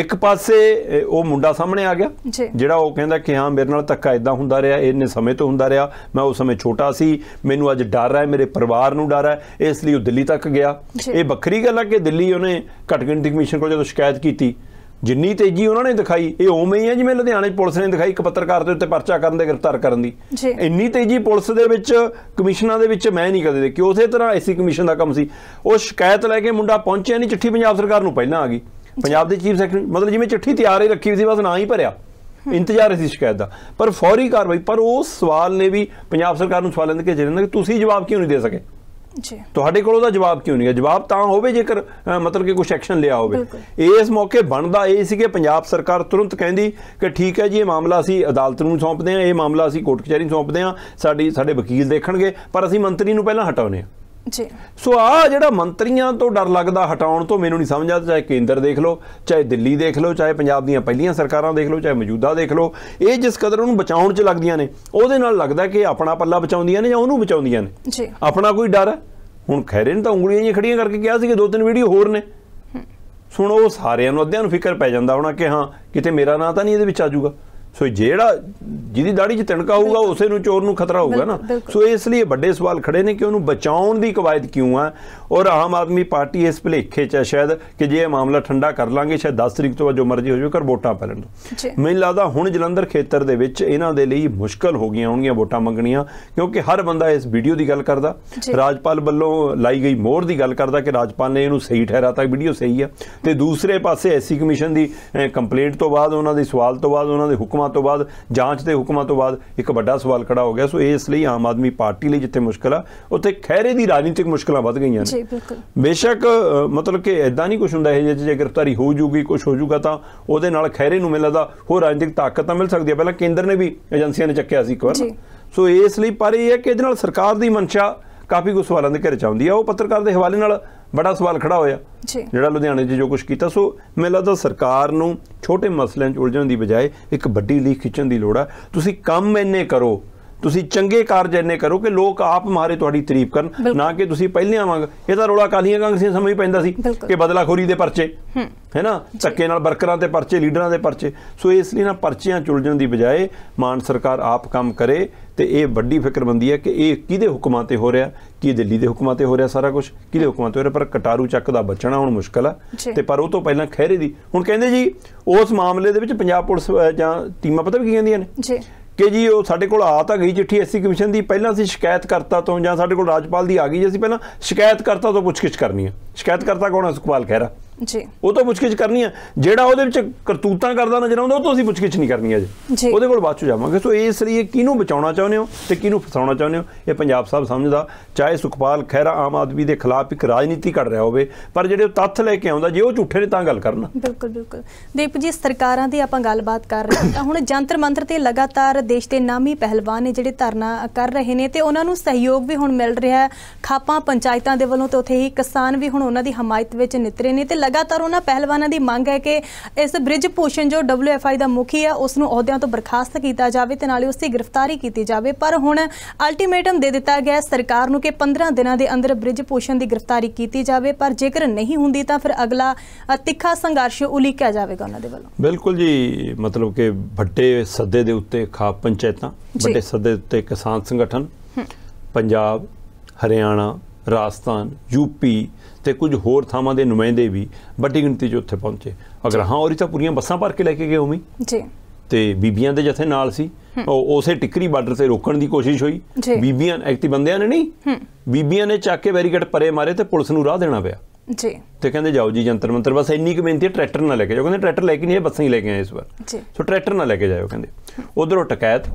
ਇੱਕ ਪਾਸੇ ਉਹ ਮੁੰਡਾ ਸਾਹਮਣੇ ਆ ਗਿਆ ਜਿਹੜਾ ਉਹ ਕਹਿੰਦਾ ਕਿ ਹਾਂ ਮੇਰੇ ਨਾਲ ਧੱਕਾ ਇਦਾਂ ਹੁੰਦਾ ਰਿਹਾ ਇਹਨੇ ਸਮੇਂ ਤੋਂ ਹੁੰਦਾ ਰਿਹਾ ਮੈਂ ਉਸ ਸਮੇਂ ਛੋਟਾ ਸੀ ਮੈਨੂੰ ਅੱਜ ਡਰ ਹੈ ਮੇਰੇ ਪਰਿਵਾਰ ਨੂੰ ਡਰ ਹੈ ਇਸ ਲਈ ਉਹ ਦਿੱਲੀ ਤੱਕ ਗਿਆ ਇਹ ਵੱਖਰੀ ਗੱਲ ਹੈ ਕਿ ਦਿੱਲੀ ਉਹਨੇ ਘੱਟ ਕਮਿਸ਼ਨ ਕੋਲ ਜਦੋਂ ਸ਼ਿਕਾਇਤ ਕੀਤੀ ਜਿੰਨੀ ਤੇਜ਼ੀ ਉਹਨਾਂ ਨੇ ਦਿਖਾਈ ਇਹ ਉਵੇਂ ਹੀ ਹੈ ਜਿਵੇਂ ਲੁਧਿਆਣੇ ਪੁਲਿਸ ਨੇ ਦਿਖਾਈ ਇੱਕ ਪੱਤਰਕਾਰ ਦੇ ਉੱਤੇ ਪਰਚਾ ਕਰਨ ਦੇ ਗ੍ਰਿਫਤਾਰ ਕਰਨ ਦੀ ਇੰਨੀ ਤੇਜ਼ੀ ਪੁਲਿਸ ਦੇ ਵਿੱਚ ਕਮਿਸ਼ਨਾਂ ਦੇ ਵਿੱਚ ਮੈਂ ਨਹੀਂ ਕਦੇ ਦੇਖੀ ਉਸੇ ਤਰ੍ਹਾਂ ਐਸੀ ਕਮਿਸ਼ਨ ਦਾ ਕੰਮ ਸੀ ਉਹ ਸ਼ਿਕਾਇਤ ਲੈ ਕੇ ਮੁੰਡਾ ਪਹੁੰਚਿਆ ਨਹੀਂ ਚਿੱਠੀ ਪੰਜਾਬ ਸਰਕਾਰ ਨੂੰ ਪਹਿਲਾਂ ਆ ਗਈ ਪੰਜਾਬ ਦੇ ਚੀਫ ਸੈਕਟਰੀ ਮਤਲਬ ਜਿਵੇਂ ਚਿੱਠੀ ਤਿਆਰ ਹੀ ਰੱਖੀ ਸੀ ਬਸ ਨਾ ਹੀ ਭਰਿਆ ਇੰਤਜ਼ਾਰ ਸੀ ਸ਼ਿਕਾਇਤ ਦਾ ਪਰ ਫੌਰੀ ਕਾਰਵਾਈ ਪਰ ਉਹ ਸਵਾਲ ਨੇ ਵੀ ਪੰਜਾਬ ਸਰਕਾਰ ਨੂੰ ਸਵਾਲ ਲੈਂਦੇ ਕਿ ਜਿਹੜੇ ਕਿ ਤੁਸੀਂ ਜਵਾਬ ਕਿਉਂ ਨਹੀਂ ਦੇ ਸਕੇ ਜੀ ਤੁਹਾਡੇ ਕੋਲ ਉਹਦਾ ਜਵਾਬ ਕਿਉਂ ਨਹੀਂ ਹੈ ਜਵਾਬ ਤਾਂ ਹੋਵੇ ਜੇਕਰ ਮਤਲਬ ਕਿ ਕੁਝ ਐਕਸ਼ਨ ਲਿਆ ਹੋਵੇ ਇਸ ਮੌਕੇ ਬਣਦਾ ਇਹ ਸੀ ਕਿ ਪੰਜਾਬ ਸਰਕਾਰ ਤੁਰੰਤ ਕਹਿੰਦੀ ਕਿ ਠੀਕ ਹੈ ਜੀ ਇਹ ਮਾਮਲਾ ਅਸੀਂ ਅਦਾਲਤ ਨੂੰ ਸੌਂਪਦੇ ਹਾਂ ਇਹ ਮਾਮਲਾ ਅਸੀਂ ਕੋਰਟ ਕਚਹਿਰੀ ਨੂੰ ਸੌਂਪਦੇ ਹਾਂ ਸਾਡੀ ਸਾਡੇ ਵਕੀਲ ਦੇਖਣਗੇ ਪਰ ਅਸੀਂ ਮੰਤਰੀ ਨੂੰ ਪਹਿਲਾਂ ਹਟਾਉਨੇ ਹਾਂ ਜੀ ਸੋ ਆ ਜਿਹੜਾ ਮੰਤਰੀਆਂ ਤੋਂ ਡਰ ਲੱਗਦਾ ਹਟਾਉਣ ਤੋਂ ਮੈਨੂੰ ਨਹੀਂ ਸਮਝ ਆਉਂਦਾ ਚਾਹੇ ਕੇਂਦਰ ਦੇਖ ਲਓ ਚਾਹੇ ਦਿੱਲੀ ਦੇਖ ਲਓ ਚਾਹੇ ਪੰਜਾਬ ਦੀਆਂ ਪਹਿਲੀਆਂ ਸਰਕਾਰਾਂ ਦੇਖ ਲਓ ਚਾਹੇ ਮੌਜੂਦਾ ਦੇਖ ਲਓ ਇਹ ਜਿਸ ਕਦਰ ਉਹਨੂੰ ਬਚਾਉਣ 'ਚ ਲੱਗਦੀਆਂ ਨੇ ਉਹਦੇ ਨਾਲ ਲੱਗਦਾ ਕਿ ਆਪਣਾ ਪੱਲਾ ਬਚਾਉਂਦੀਆਂ ਨੇ ਜਾਂ ਉਹਨੂੰ ਬਚਾਉਂਦੀਆਂ ਨੇ ਜੀ ਆਪਣਾ ਕੋਈ ਡਰ ਹੁਣ ਖੈਰੇ ਨੇ ਤਾਂ ਉਂਗਲੀਆਂ ਜਿਹੀਆਂ ਖੜੀਆਂ ਕਰਕੇ ਕਿਹਾ ਸੀ ਕਿ ਦੋ ਤਿੰਨ ਵੀਡੀਓ ਹੋਰ ਨੇ ਸੁਣੋ ਉਹ ਸਾਰਿਆਂ ਨੂੰ ਅੱਧਿਆਂ ਨੂੰ ਫਿਕਰ ਪੈ ਜਾਂਦਾ ਹੋਣਾ ਕਿ ਹਾਂ ਕਿਤੇ ਮੇਰਾ ਨਾਂ ਤਾਂ ਨਹੀਂ ਇਹਦੇ ਵਿੱਚ ਆ ਜਾਊਗਾ ਸੋ ਜਿਹੜਾ ਜਿਹਦੀ ਦਾੜੀ 'ਚ ਤਿਣਕਾ ਹੋਊਗਾ ਉਸੇ ਨੂੰ ਚੋਰ ਨੂੰ ਖਤਰਾ ਹੋਊਗਾ ਨਾ ਸੋ ਇਸ ਲਈ ਵੱਡੇ ਸਵਾਲ ਖੜੇ ਨੇ ਕਿ ਉਹਨੂੰ ਬਚਾਉਣ ਦੀ ਕਵਾਇਦ ਕਿਉਂ ਆ ਔਰ ਆਮ ਆਦਮੀ ਪਾਰਟੀ ਇਸ ਭਲੇਖੇ 'ਚ ਹੈ ਸ਼ਾਇਦ ਕਿ ਜੇ ਇਹ ਮਾਮਲਾ ਠੰਡਾ ਕਰ ਲਾਂਗੇ ਸ਼ਾਇਦ 10 ਤਰੀਕ ਤੋਂ ਬਾਅਦ ਜੋ ਮਰਜ਼ੀ ਹੋ ਜਾਵੇ ਕਰ ਵੋਟਾਂ ਪੈ ਲੈਣ ਮੈਨੂੰ ਲੱਗਦਾ ਹੁਣ ਜਲੰਧਰ ਖੇਤਰ ਦੇ ਵਿੱਚ ਇਹਨਾਂ ਦੇ ਲਈ ਮੁਸ਼ਕਲ ਹੋ ਗਈਆਂ ਹੋਣਗੀਆਂ ਵੋਟਾਂ ਮੰਗਣੀਆਂ ਕਿਉਂਕਿ ਹਰ ਬੰਦਾ ਇਸ ਵੀਡੀਓ ਦੀ ਗੱਲ ਕਰਦਾ ਰਾਜਪਾਲ ਵੱਲੋਂ ਲਾਈ ਗਈ ਮੋਹਰ ਦੀ ਗੱਲ ਕਰਦਾ ਕਿ ਰਾਜਪਾਲ ਨੇ ਇਹਨੂੰ ਸਹੀ ਠਹਿਰਾਤਾ ਵੀਡੀਓ ਸਹੀ ਆ ਤੇ ਦੂਸਰੇ ਪਾਸੇ ਐਸਸੀ ਕਮਿਸ਼ਨ ਦੀ ਕੰਪਲੇਂਟ ਤੋਂ ਬਾਅਦ ਉਹਨਾਂ ਦੇ ਸਵਾਲ ਤੋਂ ਬਾਅਦ ਉਹਨਾਂ ਦੇ ਹੁਕਮ ਹੁਕਮਾਂ ਤੋਂ ਬਾਅਦ ਜਾਂਚ ਦੇ ਹੁਕਮਾਂ ਤੋਂ ਬਾਅਦ ਇੱਕ ਵੱਡਾ ਸਵਾਲ ਖੜਾ ਹੋ ਗਿਆ ਸੋ ਇਸ ਲਈ ਆਮ ਆਦਮੀ ਪਾਰਟੀ ਲਈ ਜਿੱਥੇ ਮੁਸ਼ਕਲ ਆ ਉੱਥੇ ਖੈਰੇ ਦੀ ਰਾਜਨੀਤਿਕ ਮੁਸ਼ਕਲਾਂ ਵੱਧ ਗਈਆਂ ਨੇ ਜੀ ਬਿਲਕੁਲ ਬੇਸ਼ੱਕ ਮਤਲਬ ਕਿ ਐਦਾਂ ਨਹੀਂ ਕੁਝ ਹੁੰਦਾ ਇਹ ਜੇ ਜੇ ਗ੍ਰਿਫਤਾਰੀ ਹੋ ਜੂਗੀ ਕੁਝ ਹੋ ਜੂਗਾ ਤਾਂ ਉਹਦੇ ਨਾਲ ਖੈਰੇ ਨੂੰ ਮਿਲਦਾ ਹੋਰ ਰਾਜਨੀਤਿਕ ਤਾਕਤ ਤਾਂ ਮਿਲ ਸਕਦੀ ਹੈ ਪਹਿਲਾਂ ਕੇਂਦਰ ਨੇ ਵੀ ਏਜੰਸੀਆਂ ਨੇ ਚੱਕਿਆ ਸੀ ਇੱਕ ਵਾਰ ਸੋ ਇਸ ਲਈ ਪਰ ਇਹ ਹੈ ਕਿ ਇਹਦੇ ਨਾਲ ਸਰਕਾਰ ਦੀ ਮਨਸ਼ਾ ਕਾਫੀ ਕੁ ਸਵਾਲਾਂ ਦੇ ਘੇਰੇ ਚ ਆਉਂਦੀ ਆ ਉਹ ਪੱਤਰਕਾਰ ਦੇ ਹਵਾਲੇ ਨਾਲ ਬੜਾ ਸਵਾਲ ਖੜਾ ਹੋਇਆ ਜਿਹੜਾ ਲੁਧਿਆਣੇ 'ਚ ਜੋ ਕੁਝ ਕੀਤਾ ਸੋ ਮੈਨੂੰ ਲੱਗਦਾ ਸਰਕਾਰ ਨੂੰ ਛੋਟੇ ਮਸਲਿਆਂ 'ਚ ਉਲਝਣ ਦੀ ਬਜਾਏ ਇੱਕ ਵੱਡੀ ਲੀਕ ਖਿੱਚਣ ਦੀ ਲੋੜ ਆ ਤੁਸੀਂ ਕੰਮ ਇੰਨੇ ਕਰੋ ਤੁਸੀਂ ਚੰਗੇ ਕਾਰਜ ਇੰਨੇ ਕਰੋ ਕਿ ਲੋਕ ਆਪ ਮਾਰੇ ਤੁਹਾਡੀ ਤਾਰੀਫ ਕਰਨ ਨਾ ਕਿ ਤੁਸੀਂ ਪਹਿਲੇ ਵਾਂਗ ਇਹ ਤਾਂ ਰੋਲਾ ਕਾਲੀਆਂ ਕਾਂਗਰਸੀਆਂ ਸਮਝ ਪੈਂਦਾ ਸੀ ਕਿ ਬਦਲਾਖੋਰੀ ਦੇ ਪਰਚੇ ਹੈ ਨਾ ਨਾਲ ਵਰਕਰਾਂ ਤੇ ਪਰਚੇ ਲੀਡਰਾਂ ਦੇ ਪਰਚੇ ਸੋ ਇਸ ਲਈ ਨਾ ਪਰਚਿਆਂ ਚੁਲਝਣ ਦੀ ਬਜਾਏ ਮਾਨ ਸਰਕਾਰ ਆਪ ਕੰਮ ਕਰੇ ਤੇ ਇਹ ਵੱਡੀ ਫਿਕਰਮੰਦੀ ਹੈ ਕਿ ਇਹ ਕਿਹਦੇ ਹੁਕਮਾਂ ਤੇ ਹੋ ਰਿਹਾ ਕੀ ਦਿੱਲੀ ਦੇ ਹੁਕਮਾਂ ਤੇ ਹੋ ਰਿਹਾ ਸਾਰਾ ਕੁਝ ਕਿਹਦੇ ਹੁਕਮਾਂ ਤੇ ਹੋ ਰਿਹਾ ਪਰ ਕਟਾਰੂ ਚੱਕ ਦਾ ਬਚਣਾ ਹੁਣ ਮੁਸ਼ਕਲ ਆ ਤੇ ਪਰ ਉਹ ਤੋਂ ਪਹਿਲਾਂ ਖਹਿਰੇ ਦੀ ਹੁਣ ਕਹਿੰਦੇ ਜੀ ਉਸ ਮਾਮਲੇ ਦੇ ਵਿੱਚ ਪੰਜਾਬ ਪੁਲਿਸ ਜਾਂ ਟੀਮਾਂ ਪਤਾ ਵੀ ਕੀ ਕਹਿੰਦੀਆਂ ਨੇ ਜੀ ਕਿ ਜੀ ਉਹ ਸਾਡੇ ਕੋਲ ਆ ਤਾਂ ਗਈ ਚਿੱਠੀ ਐਸਸੀ ਕਮਿਸ਼ਨ ਦੀ ਪਹਿਲਾਂ ਸੀ ਸ਼ਿਕਾਇਤ ਕਰਤਾ ਤੋਂ ਜਾਂ ਸਾਡੇ ਕੋਲ ਰਾਜਪਾਲ ਦੀ ਆ ਗਈ ਜੇ ਅਸੀਂ ਪਹਿਲਾਂ ਸ਼ਿਕਾਇਤ ਕਰਤਾ ਤੋਂ ਪੁੱਛਗਿੱਛ ਕਰਨੀ ਹੈ ਸ਼ਿਕਾਇਤ ਕਰਤਾ ਕੌਣ ਹੈ ਸੁਖਪਾਲ ਖੈਰਾ ਜੀ ਉਹ ਤਾਂ ਪੁੱਛਗਿੱਛ ਕਰਨੀ ਆ ਜਿਹੜਾ ਉਹਦੇ ਵਿੱਚ ਕਰਤੂਤਾਂ ਕਰਦਾ ਨਜ਼ਰ ਆਉਂਦਾ ਉਹ ਤੋਂ ਅਸੀਂ ਪੁੱਛਗਿੱਛ ਨਹੀਂ ਕਰਨੀ ਅਜੇ ਉਹਦੇ ਕੋਲ ਬਾਅਦ ਚ ਜਾਵਾਂਗੇ ਸੋ ਇਸ ਲਈ ਕਿਹਨੂੰ ਬਚਾਉਣਾ ਚਾਹੁੰਦੇ ਹੋ ਤੇ ਕਿਹਨੂੰ ਫਸਾਉਣਾ ਚਾਹੁੰਦੇ ਹੋ ਇਹ ਪੰਜਾਬ ਸਾਹਿਬ ਸਮਝਦਾ ਚਾਹੇ ਸੁਖਪਾਲ ਖਹਿਰਾ ਆਮ ਆਦਮੀ ਦੇ ਖਿਲਾਫ ਇੱਕ ਰਾਜਨੀਤੀ ਕਰ ਰਿਹਾ ਹੋਵੇ ਪਰ ਜਿਹੜੇ ਉਹ ਤੱਥ ਲੈ ਕੇ ਆਉਂਦਾ ਜੇ ਉਹ ਝੂਠੇ ਨੇ ਤਾਂ ਗੱਲ ਕਰਨਾ ਬਿਲਕੁਲ ਬਿਲਕੁਲ ਦੀਪ ਜੀ ਸਰਕਾਰਾਂ ਦੀ ਆਪਾਂ ਗੱਲਬਾਤ ਕਰ ਰਹੇ ਤਾਂ ਹੁਣ ਜੰਤਰ ਮੰਤਰ ਤੇ ਲਗਾਤਾਰ ਦੇਸ਼ ਦੇ ਨਾਮੀ ਪਹਿਲਵਾਨ ਨੇ ਜਿਹੜੇ ਧਰਨਾ ਕਰ ਰਹੇ ਨੇ ਤੇ ਉਹਨਾਂ ਨੂੰ ਸਹਿਯੋਗ ਵੀ ਹੁਣ ਮਿਲ ਰਿਹਾ ਹੈ ਖਾਪਾਂ ਪੰਚਾਇਤਾਂ ਦੇ ਵੱਲੋਂ ਤੇ ਉੱਥੇ ਹੀ ਕਿਸਾਨ ਵੀ ਹੁਣ ਉਹਨਾਂ ਦੀ ਹਮਾਇਤ ਵਿੱਚ ਨਿਤਰੇ ਨੇ ਤੇ ਲਗਾਤਾਰ ਉਹਨਾਂ ਪਹਿਲਵਾਨਾਂ ਦੀ ਮੰਗ ਹੈ ਕਿ ਇਸ ਬ੍ਰਿਜ ਪੋਸ਼ਨ ਜੋ ਡਬਲਯੂਐਫਆਈ ਦਾ ਮੁਖੀ ਹੈ ਉਸ ਨੂੰ ਅਹੁਦਿਆਂ ਤੋਂ ਬਰਖਾਸਤ ਕੀਤਾ ਜਾਵੇ ਤੇ ਨਾਲੇ ਉਸ ਦੀ ਗ੍ਰਿਫਤਾਰੀ ਕੀਤੀ ਜਾਵੇ ਪਰ ਹੁਣ ਅਲਟੀਮੇਟਮ ਦੇ ਦਿੱਤਾ ਗਿਆ ਸਰਕਾਰ ਨੂੰ ਕਿ 15 ਦਿਨਾਂ ਦੇ ਅੰਦਰ ਬ੍ਰਿਜ ਪੋਸ਼ਨ ਦੀ ਗ੍ਰਿਫਤਾਰੀ ਕੀਤੀ ਜਾਵੇ ਪਰ ਜੇਕਰ ਨਹੀਂ ਹੁੰਦੀ ਤਾਂ ਫਿਰ ਅਗਲਾ ਤਿੱਖਾ ਸੰਘਰਸ਼ ਉਲੀਕਿਆ ਜਾਵੇਗਾ ਉਹਨਾਂ ਦੇ ਵੱਲੋਂ ਬਿਲਕੁਲ ਜੀ ਮਤਲਬ ਕਿ ਵੱਡੇ ਸੱਦੇ ਦੇ ਉੱਤੇ ਖਾਪ ਪੰਚਾਇਤਾਂ ਵੱਡੇ ਸੱਦੇ ਉੱਤੇ ਕਿਸਾਨ ਸੰਗਠਨ ਪੰਜਾਬ ਹਰਿਆਣਾ ਰਾਜਸਥਾਨ ਯੂਪੀ ਤੇ ਕੁਝ ਹੋਰ ਥਾਵਾਂ ਦੇ ਨੁਮਾਇੰਦੇ ਵੀ ਵੱਡੀ ਗਿਣਤੀ 'ਚ ਉੱਥੇ ਪਹੁੰਚੇ ਅਗਰ ਹਾਂ ਔਰੀ ਤਾਂ ਪੂਰੀਆਂ ਬੱਸਾਂ ਭਰ ਕੇ ਲੈ ਕੇ ਗਏ ਉਵੇਂ ਜੀ ਤੇ ਬੀਬੀਆਂ ਦੇ ਜਥੇ ਨਾਲ ਸੀ ਉਸੇ ਟਿਕਰੀ ਬਾਰਡਰ ਤੇ ਰੋਕਣ ਦੀ ਕੋਸ਼ਿਸ਼ ਹੋਈ ਬੀਬੀਆਂ ਐਕਟਿਵ ਬੰਦਿਆਂ ਨੇ ਨਹੀਂ ਬੀਬੀਆਂ ਨੇ ਚੱਕ ਕੇ ਬੈਰੀਕੇਡ ਪਰੇ ਮਾਰੇ ਤੇ ਪੁਲਿਸ ਨੂੰ ਰਾਹ ਦੇਣਾ ਪਿਆ ਜੀ ਤੇ ਕਹਿੰਦੇ ਜਾਓ ਜੀ ਜੰਤਰ ਮੰਤਰ ਬਸ ਇੰਨੀ ਕੁ ਬੇਨਤੀ ਹੈ ਟਰੈਕਟਰ ਨਾ ਲੈ ਕੇ ਜਾਓ ਕਹਿੰਦੇ ਟਰੈਕਟਰ ਲੈ ਕੇ ਨਹੀਂ ਇਹ ਬੱਸਾਂ ਹੀ ਲੈ ਕੇ ਆਏ ਇਸ ਵਾਰ ਜੀ ਸੋ ਟਰੈਕਟਰ ਨਾ ਲੈ ਕੇ ਜਾਓ ਕਹਿੰਦੇ ਉਧਰੋਂ ਟਕੈਤ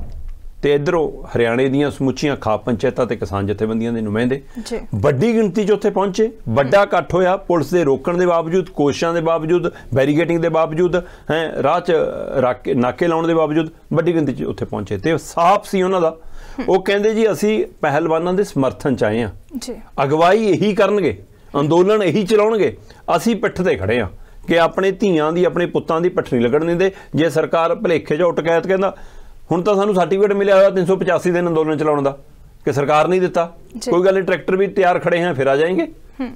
ਤੇ ਇਧਰੋਂ ਹਰਿਆਣੇ ਦੀਆਂ ਸਮੁੱਚੀਆਂ ਖਾ ਪੰਚਾਇਤਾਂ ਤੇ ਕਿਸਾਨ ਜਥੇਬੰਦੀਆਂ ਦੇ ਨੁਮਾਇੰਦੇ ਵੱਡੀ ਗਿਣਤੀ 'ਚ ਉੱਥੇ ਪਹੁੰਚੇ ਵੱਡਾ ਇਕੱਠ ਹੋਇਆ ਪੁਲਿਸ ਦੇ ਰੋਕਣ ਦੇ ਬਾਵਜੂਦ ਕੋਸ਼ਿਸ਼ਾਂ ਦੇ ਬਾਵਜੂਦ ਬੈਰੀਗੇਟਿੰਗ ਦੇ ਬਾਵਜੂਦ ਹੈ ਰਾਹ 'ਚ ਨਾਕੇ ਲਾਉਣ ਦੇ ਬਾਵਜੂਦ ਵੱਡੀ ਗਿਣਤੀ 'ਚ ਉੱਥੇ ਪਹੁੰਚੇ ਤੇ ਸਾਫ਼ ਸੀ ਉਹਨਾਂ ਦਾ ਉਹ ਕਹਿੰਦੇ ਜੀ ਅਸੀਂ ਪਹਿਲਵਾਨਾਂ ਦੇ ਸਮਰਥਨ 'ਚ ਆਏ ਆ ਜੀ ਅਗਵਾਈ ਇਹੀ ਕਰਨਗੇ ਅੰਦੋਲਨ ਇਹੀ ਚਲਾਉਣਗੇ ਅਸੀਂ ਪਿੱਠ ਤੇ ਖੜੇ ਆ ਕਿ ਆਪਣੇ ਧੀਆਂ ਦੀ ਆਪਣੇ ਪੁੱਤਾਂ ਦੀ ਪੱਠ ਨਹੀਂ ਲੱਗਣ ਦਿੰਦੇ ਜੇ ਸਰਕਾਰ ਭਲੇਖੇ ਜੋ ਉਟਕੈਤ ਕਹਿੰਦਾ ਹੁਣ ਤਾਂ ਸਾਨੂੰ ਸਰਟੀਫਿਕੇਟ ਮਿਲਿਆ ਹੋਇਆ 385 ਦਿਨ ਅੰਦੋਲਨ ਚਲਾਉਣ ਦਾ ਕਿ ਸਰਕਾਰ ਨਹੀਂ ਦਿੱਤਾ ਕੋਈ ਗੱਲ ਨਹੀਂ ਟਰੈਕਟਰ ਵੀ ਤਿਆਰ ਖੜੇ ਹਨ ਫਿਰ ਆ ਜਾਣਗੇ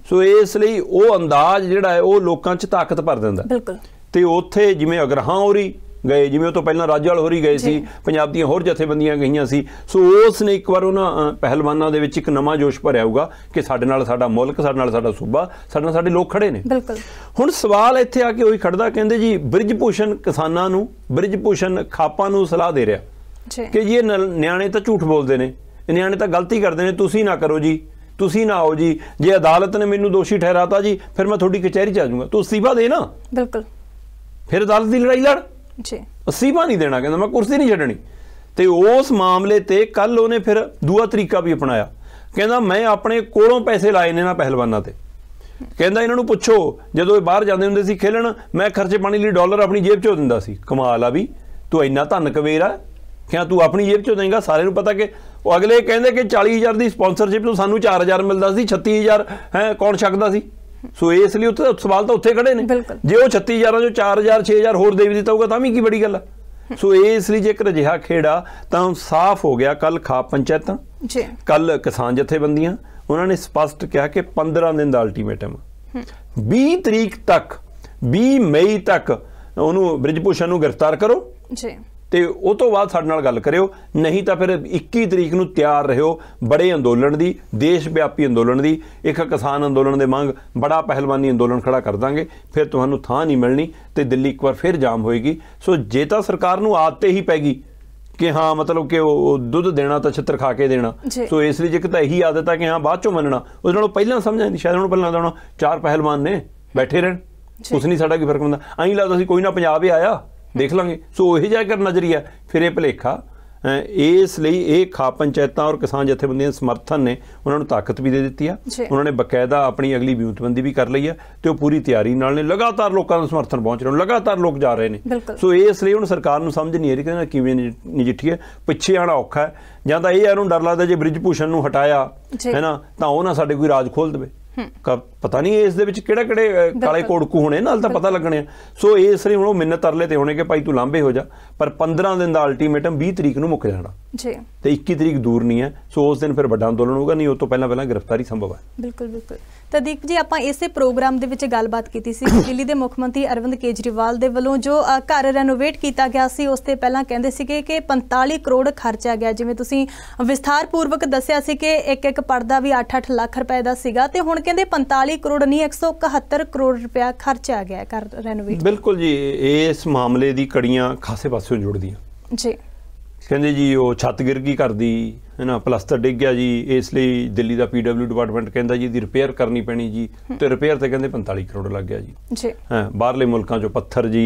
ਸੋ ਇਸ ਲਈ ਉਹ ਅੰਦਾਜ਼ ਜਿਹੜਾ ਹੈ ਉਹ ਲੋਕਾਂ 'ਚ ਤਾਕਤ ਭਰ ਦਿੰਦਾ ਬਿਲਕੁਲ ਤੇ ਉੱਥੇ ਜਿਵੇਂ ਅਗਰਹਾਂ ਹੋਰੀ ਗਏ ਜਿਵੇਂ ਉਹ ਤੋਂ ਪਹਿਲਾਂ ਰਾਜਵਾਲ ਹੋਰੀ ਗਏ ਸੀ ਪੰਜਾਬ ਦੀਆਂ ਹੋਰ ਜਥੇਬੰਦੀਆਂ ਗਈਆਂ ਸੀ ਸੋ ਉਸ ਨੇ ਇੱਕ ਵਾਰ ਉਹਨਾਂ ਪਹਿਲਵਾਨਾਂ ਦੇ ਵਿੱਚ ਇੱਕ ਨਵਾਂ ਜੋਸ਼ ਭਰਿਆ ਹੋਊਗਾ ਕਿ ਸਾਡੇ ਨਾਲ ਸਾਡਾ ਮੁਲਕ ਸਾਡੇ ਨਾਲ ਸਾਡਾ ਸੂਬਾ ਸਾਡੇ ਨਾਲ ਸਾਡੇ ਲੋਕ ਖੜੇ ਨੇ ਬਿਲਕੁਲ ਹੁਣ ਸਵਾਲ ਇੱਥੇ ਆ ਕੇ ਉਹੀ ਖੜਦਾ ਕਹਿੰਦੇ ਜੀ ਬ੍ਰਿਜ ਭੂਸ਼ਣ ਕਿਸਾਨਾਂ ਨੂੰ ਬ੍ਰਿਜ ਭੂਸ਼ਣ ਖਾਪਾਂ ਨੂੰ ਸਲਾਹ ਦੇ ਰਿਹਾ ਕਿ ਜੀ ਇਹ ਨਿਆਣੇ ਤਾਂ ਝੂਠ ਬੋਲਦੇ ਨੇ ਨਿਆਣੇ ਤਾਂ ਗਲਤੀ ਕਰਦੇ ਨੇ ਤੁਸੀਂ ਨਾ ਕਰੋ ਜੀ ਤੁਸੀਂ ਨਾ ਆਓ ਜੀ ਜੇ ਅਦਾਲਤ ਨੇ ਮੈਨੂੰ ਦੋਸ਼ੀ ਠਹਿਰਾਤਾ ਜੀ ਫਿਰ ਮੈਂ ਤੁਹਾਡੀ ਕਚਹਿਰੀ ਚ ਆ ਜਾਊਂਗਾ ਤੂੰ ਅਸਤੀਫਾ ਦੇ ਨਾ ਬਿਲਕੁਲ ਫਿਰ ਅਦਾਲਤ ਦੀ ਲੜਾਈ ਲੜ ਜੀ ਅਸੀਬਾ ਨਹੀਂ ਦੇਣਾ ਕਹਿੰਦਾ ਮੈਂ ਕੁਰਸੀ ਨਹੀਂ ਛੱਡਣੀ ਤੇ ਉਸ ਮਾਮਲੇ ਤੇ ਕੱਲ ਉਹਨੇ ਫਿਰ ਦੂਆ ਤਰੀਕਾ ਵੀ ਅਪਣਾਇਆ ਕਹਿੰਦਾ ਮੈਂ ਆਪਣੇ ਕੋਲੋਂ ਪੈਸੇ ਲਾਏ ਨੇ ਨਾ ਪਹਿਲਵਾਨਾਂ ਤੇ ਕਹਿੰਦਾ ਇਹਨਾਂ ਨੂੰ ਪੁੱਛੋ ਜਦੋਂ ਇਹ ਬਾਹਰ ਜਾਂਦੇ ਹੁੰਦੇ ਸੀ ਖੇਲਣ ਮੈਂ ਖਰਚੇ ਪਾਣੀ ਲਈ ਡਾਲਰ ਆਪਣੀ ਜੇਬ ਚੋਂ ਦਿੰਦਾ ਸੀ ਕਮਾਲ ਆ ਵੀ ਤੂੰ ਇੰਨਾ ਧਨ ਕਵੇਰ ਆ ਕਿਹਾ ਤੂੰ ਆਪਣੀ ਜੇਬ ਚੋਂ ਦੇਂਗਾ ਸਾਰੇ ਨੂੰ ਪਤਾ ਕਿ ਉਹ ਅਗਲੇ ਕਹਿੰਦੇ ਕਿ 40000 ਦੀ ਸਪਾਂਸਰਸ਼ਿਪ ਤੋਂ ਸਾਨੂੰ 4000 ਮਿਲਦਾ ਸੀ 36000 ਹੈ ਕੌਣ ਛੱਕਦਾ ਸੀ ਸੋ ਇਸ ਲਈ ਉੱਥੇ ਸਵਾਲ ਤਾਂ ਉੱਥੇ ਖੜੇ ਨੇ ਜੇ ਉਹ 36000 ਚੋਂ 4000 6000 ਹੋਰ ਦੇਵੀ ਦਿੱਤਾ ਤਾਂ ਵੀ ਕੀ ਬੜੀ ਗੱਲ ਆ ਸੋ ਇਸ ਲਈ ਜੇਕਰ ਅਜਿਹਾ ਖੇੜਾ ਤਾਂ ਸਾਫ਼ ਹੋ ਗਿਆ ਕੱਲ ਖਾਪ ਪੰਚਾਇਤ ਜੀ ਕੱਲ ਕਿਸਾਨ ਜਥੇਬੰਦੀਆਂ ਉਹਨਾਂ ਨੇ ਸਪਸ਼ਟ ਕਿਹਾ ਕਿ 15 ਦਿਨ ਦਾ ਅਲਟੀਮੇਟਮ 20 ਤਰੀਕ ਤੱਕ 20 ਮਈ ਤੱਕ ਉਹਨੂੰ ਬ੍ਰਿਜਭੂਸ਼ਣ ਨੂੰ ਗ੍ਰਿਫਤਾਰ ਕਰੋ ਜੀ ਤੇ ਉਹ ਤੋਂ ਬਾਅਦ ਸਾਡੇ ਨਾਲ ਗੱਲ ਕਰਿਓ ਨਹੀਂ ਤਾਂ ਫਿਰ 21 ਤਰੀਕ ਨੂੰ ਤਿਆਰ ਰਹਿਓ ਬੜੇ ਅੰਦੋਲਨ ਦੀ ਦੇਸ਼ ਵਿਆਪੀ ਅੰਦੋਲਨ ਦੀ ਇੱਕ ਕਿਸਾਨ ਅੰਦੋਲਨ ਦੇ ਮੰਗ ਬੜਾ ਪਹਿਲਵਾਨੀ ਅੰਦੋਲਨ ਖੜਾ ਕਰ ਦਾਂਗੇ ਫਿਰ ਤੁਹਾਨੂੰ ਥਾਂ ਨਹੀਂ ਮਿਲਣੀ ਤੇ ਦਿੱਲੀ ਇੱਕ ਵਾਰ ਫਿਰ ਜਾਮ ਹੋਏਗੀ ਸੋ ਜੇ ਤਾਂ ਸਰਕਾਰ ਨੂੰ ਆਦਤ ਹੀ ਪੈ ਗਈ ਕਿ ਹਾਂ ਮਤਲਬ ਕਿ ਉਹ ਦੁੱਧ ਦੇਣਾ ਤਾਂ ਛੱਤਰ ਖਾ ਕੇ ਦੇਣਾ ਸੋ ਇਸ ਲਈ ਜੇ ਤਾਂ ਇਹੀ ਆਦਤ ਆ ਕਿ ਹਾਂ ਬਾਅਦ ਚੋਂ ਮੰਨਣਾ ਉਸ ਨਾਲੋਂ ਪਹਿਲਾਂ ਸਮਝਾਂ ਨਹੀਂ ਸ਼ਾਇਦ ਉਹਨੂੰ ਪਹਿਲਾਂ ਦਾਣਾ ਚਾਰ ਪਹਿਲਵਾਨ ਨੇ ਬੈਠੇ ਰਹਿਣ ਉਸ ਨਹੀਂ ਸਾਡਾ ਕੀ ਫਰਕ ਹੁੰਦਾ ਐਂ ਲੱਗਦਾ ਸੀ ਕੋਈ ਨਾ ਪੰਜਾਬ ਹੀ ਆਇਆ ਦੇਖ ਲਾਂਗੇ ਸੋ ਜਾ ਜਾਇਕਰ ਨਜ਼ਰੀਆ ਫਿਰ ਇਹ ਭਲੇਖਾ ਇਸ ਲਈ ਇਹ ਖਾ ਪੰਚਾਇਤਾਂ ਔਰ ਕਿਸਾਨ ਜਥੇਬੰਦੀਆਂ ਦੇ ਸਮਰਥਨ ਨੇ ਉਹਨਾਂ ਨੂੰ ਤਾਕਤ ਵੀ ਦੇ ਦਿੱਤੀ ਆ ਉਹਨਾਂ ਨੇ ਬਕਾਇਦਾ ਆਪਣੀ ਅਗਲੀ ਵਿਉਂਤਬੰਦੀ ਵੀ ਕਰ ਲਈ ਆ ਤੇ ਉਹ ਪੂਰੀ ਤਿਆਰੀ ਨਾਲ ਨੇ ਲਗਾਤਾਰ ਲੋਕਾਂ ਦਾ ਸਮਰਥਨ ਪਹੁੰਚ ਰਿਹਾ ਲਗਾਤਾਰ ਲੋਕ ਜਾ ਰਹੇ ਨੇ ਸੋ ਇਸ ਲਈ ਹੁਣ ਸਰਕਾਰ ਨੂੰ ਸਮਝ ਨਹੀਂ ਆ ਰਹੀ ਕਿ ਕਿਵੇਂ ਹੈ ਪਿੱਛੇ ਆਣਾ ਔਖਾ ਹੈ ਜਾਂ ਤਾਂ ਇਹ ਇਹਨੂੰ ਡਰ ਲੱਗਦਾ ਜੇ ਬ੍ਰਿਜ ਭੂਸ਼ਣ ਨੂੰ ਹਟਾਇਆ ਹੈ ਨਾ ਤਾਂ ਉਹ ਨਾ ਸਾਡੇ ਕੋਈ ਰਾਜ ਖੋਲ ਦੇਵੇ ਪਤਾ ਨਹੀਂ ਇਸ ਦੇ ਵਿੱਚ ਕਿਹੜਾ ਕਿਹੜੇ ਕਾਲੇ ਕੋੜਕੂ ਹੋਣੇ ਨਾਲ ਤਾਂ ਪਤਾ ਲੱਗਣੇ ਸੋ ਇਸ ਲਈ ਹੁਣ ਉਹ ਮਿੰਨਤ ਤਰਲੇ ਤੇ ਹੋਣੇ ਕਿ ਭਾਈ ਤੂੰ ਲਾਂਬੇ ਹੋ ਜਾ ਪਰ 15 ਦਿਨ ਦਾ ਅਲਟੀਮੇਟਮ 20 ਤਰੀਕ ਨੂੰ ਮੁੱਕ ਜਾਣਾ ਜੀ ਤੇ 21 ਤਰੀਕ ਦੂਰ ਨਹੀਂ ਹੈ ਸੋ ਉਸ ਦਿਨ ਫਿਰ ਵੱਡਾ ਅੰਦੋਲਨ ਹੋਗਾ ਨਹੀਂ ਉਸ ਤੋਂ ਪਹਿਲਾਂ ਪਹਿਲਾਂ ਗ੍ਰਿਫਤਾਰੀ ਸੰਭਵ ਹੈ ਬਿਲਕੁਲ ਬਿਲਕੁਲ ਤਦੀਪ ਜੀ ਆਪਾਂ ਇਸੇ ਪ੍ਰੋਗਰਾਮ ਦੇ ਵਿੱਚ ਗੱਲਬਾਤ ਕੀਤੀ ਸੀ ਦਿੱਲੀ ਦੇ ਮੁੱਖ ਮੰਤਰੀ ਅਰਵਿੰਦ ਕੇਜਰੀਵਾਲ ਦੇ ਵੱਲੋਂ ਜੋ ਘਰ ਰੈਨੋਵੇਟ ਕੀਤਾ ਗਿਆ ਸੀ ਉਸ ਤੇ ਪਹਿਲਾਂ ਕਹਿੰਦੇ ਸੀਗੇ ਕਿ 45 ਕਰੋੜ ਖਰਚਿਆ ਗਿਆ ਜਿਵੇਂ ਤੁਸੀਂ ਵਿਸਥਾਰਪੂਰਵਕ ਦੱਸਿਆ ਸੀ ਕਿ ਇੱਕ ਇੱਕ ਪਰਦਾ ਵੀ 8-8 ਲੱਖ ਰੁਪਏ ਦਾ ਸੀਗਾ ਤੇ ਹੁਣ ਕਹਿੰਦੇ 45 ਕਰੋੜ ਨਹੀਂ 171 ਕਰੋੜ ਰੁਪਇਆ ਖਰਚਿਆ ਗਿਆ ਕਰ ਰੈਨੋਵੇਟ ਬਿਲਕੁਲ ਜੀ ਇਸ ਮਾਮਲੇ ਦੀ ਕੜੀਆਂ ਖਾਸੇ ਪਾਸੇ ਜੁੜਦੀਆਂ ਜੀ ਕਹਿੰਦੇ ਜੀ ਉਹ ਛੱਤ ਗਿਰ ਗਈ ਕਰਦੀ ਹੈ ਨਾ ਪਲਸਤਰ ਡਿੱਗ ਗਿਆ ਜੀ ਇਸ ਲਈ ਦਿੱਲੀ ਦਾ ਪੀਡਬਲਯੂ ਡਿਪਾਰਟਮੈਂਟ ਕਹਿੰਦਾ ਜੀ ਦੀ ਰਿਪੇਅਰ ਕਰਨੀ ਪੈਣੀ ਜੀ ਤੇ ਰਿਪੇਅਰ ਤੇ ਕਹਿੰਦੇ 45 ਕਰੋੜ ਲੱਗ ਗਿਆ ਜੀ ਜੀ ਹਾਂ ਬਾਹਰਲੇ ਮੁਲਕਾਂ ਚੋਂ ਪੱਥਰ ਜੀ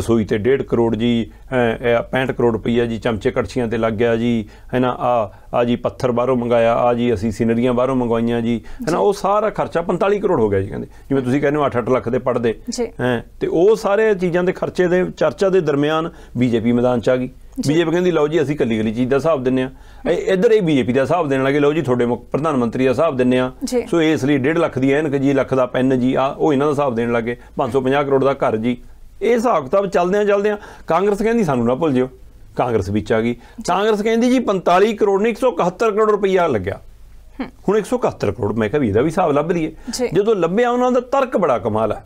ਰਸੋਈ ਤੇ 1.5 ਕਰੋੜ ਜੀ 65 ਕਰੋੜ ਰੁਪਈਆ ਜੀ ਚਮਚੇ ਕੜਛੀਆਂ ਤੇ ਲੱਗ ਗਿਆ ਜੀ ਹੈ ਨਾ ਆ ਆ ਜੀ ਪੱਥਰ ਬਾਹਰੋਂ ਮੰਗਾਇਆ ਆ ਜੀ ਅਸੀਂ ਸਿਨਰੀਆਂ ਬਾਹਰੋਂ ਮੰਗਵਾਈਆਂ ਜੀ ਹੈ ਨਾ ਉਹ ਸਾਰਾ ਖਰਚਾ 45 ਕਰੋੜ ਹੋ ਗਿਆ ਜੀ ਕਹਿੰਦੇ ਜਿਵੇਂ ਤੁਸੀਂ ਕਹਿੰਦੇ ਹੋ 8-8 ਲੱਖ ਦੇ ਪੜਦੇ ਹੈ ਤੇ ਉਹ ਸਾਰੇ ਚੀਜ਼ਾਂ ਦੇ ਖਰਚੇ ਦੇ ਚਰਚਾ ਦੇ ਦਰਮਿਆਨ ਬੀਜੇਪੀ ਮੈਦਾਨ ਚ ਆ ਗਈ ਬੀਜੇਪੀ ਕਹਿੰਦੀ ਲਓ ਜੀ ਅਸੀਂ ਕੱਲੀ ਕੱਲੀ ਚੀਜ਼ ਦਾ ਹਿਸਾਬ ਦਿੰਨੇ ਆ ਇੱਧਰ ਇਹ ਬੀਜੇਪੀ ਦਾ ਹਿਸਾਬ ਦੇਣ ਲੱਗੇ ਲਓ ਜੀ ਤੁਹਾਡੇ ਪ੍ਰਧਾਨ ਮੰਤਰੀ ਦਾ ਹਿਸਾਬ ਦਿੰਨੇ ਆ ਸੋ ਇਸ ਲਈ 1.5 ਲੱਖ ਦੀ ਐਨਕ ਜੀ ਲੱਖ ਦਾ ਪੈਨ ਜੀ ਆ ਉਹ ਇਹਨਾਂ ਦਾ ਹਿਸਾਬ ਦੇਣ ਲੱਗੇ 550 ਕਰੋੜ ਦਾ ਘਰ ਜੀ ਇਹ ਹਿਸਾਬ ਕਿਤਾਬ ਚੱਲਦੇ ਆ ਚੱਲਦੇ ਆ ਕਾਂਗਰਸ ਕਹਿੰਦੀ ਸਾਨੂੰ ਨਾ ਭੁੱਲ ਜਿਓ ਕਾਂਗਰਸ ਵਿੱਚ ਆ ਗਈ ਕਾਂਗਰਸ ਕਹਿੰਦੀ ਜੀ 45 ਕਰੋੜ ਨੇ 171 ਕਰੋੜ ਰੁਪਈਆ ਲੱਗਿਆ ਹੁਣ 171 ਕਰੋੜ ਮੈਂ ਕਿਹਾ ਵੀ ਇਹਦਾ ਵੀ ਹਿਸਾਬ ਲੱਭ ਲਈਏ ਜਦੋਂ ਲੱਭਿਆ ਉਹਨਾਂ ਦਾ ਤਰਕ ਬੜਾ ਕਮਾਲ ਆ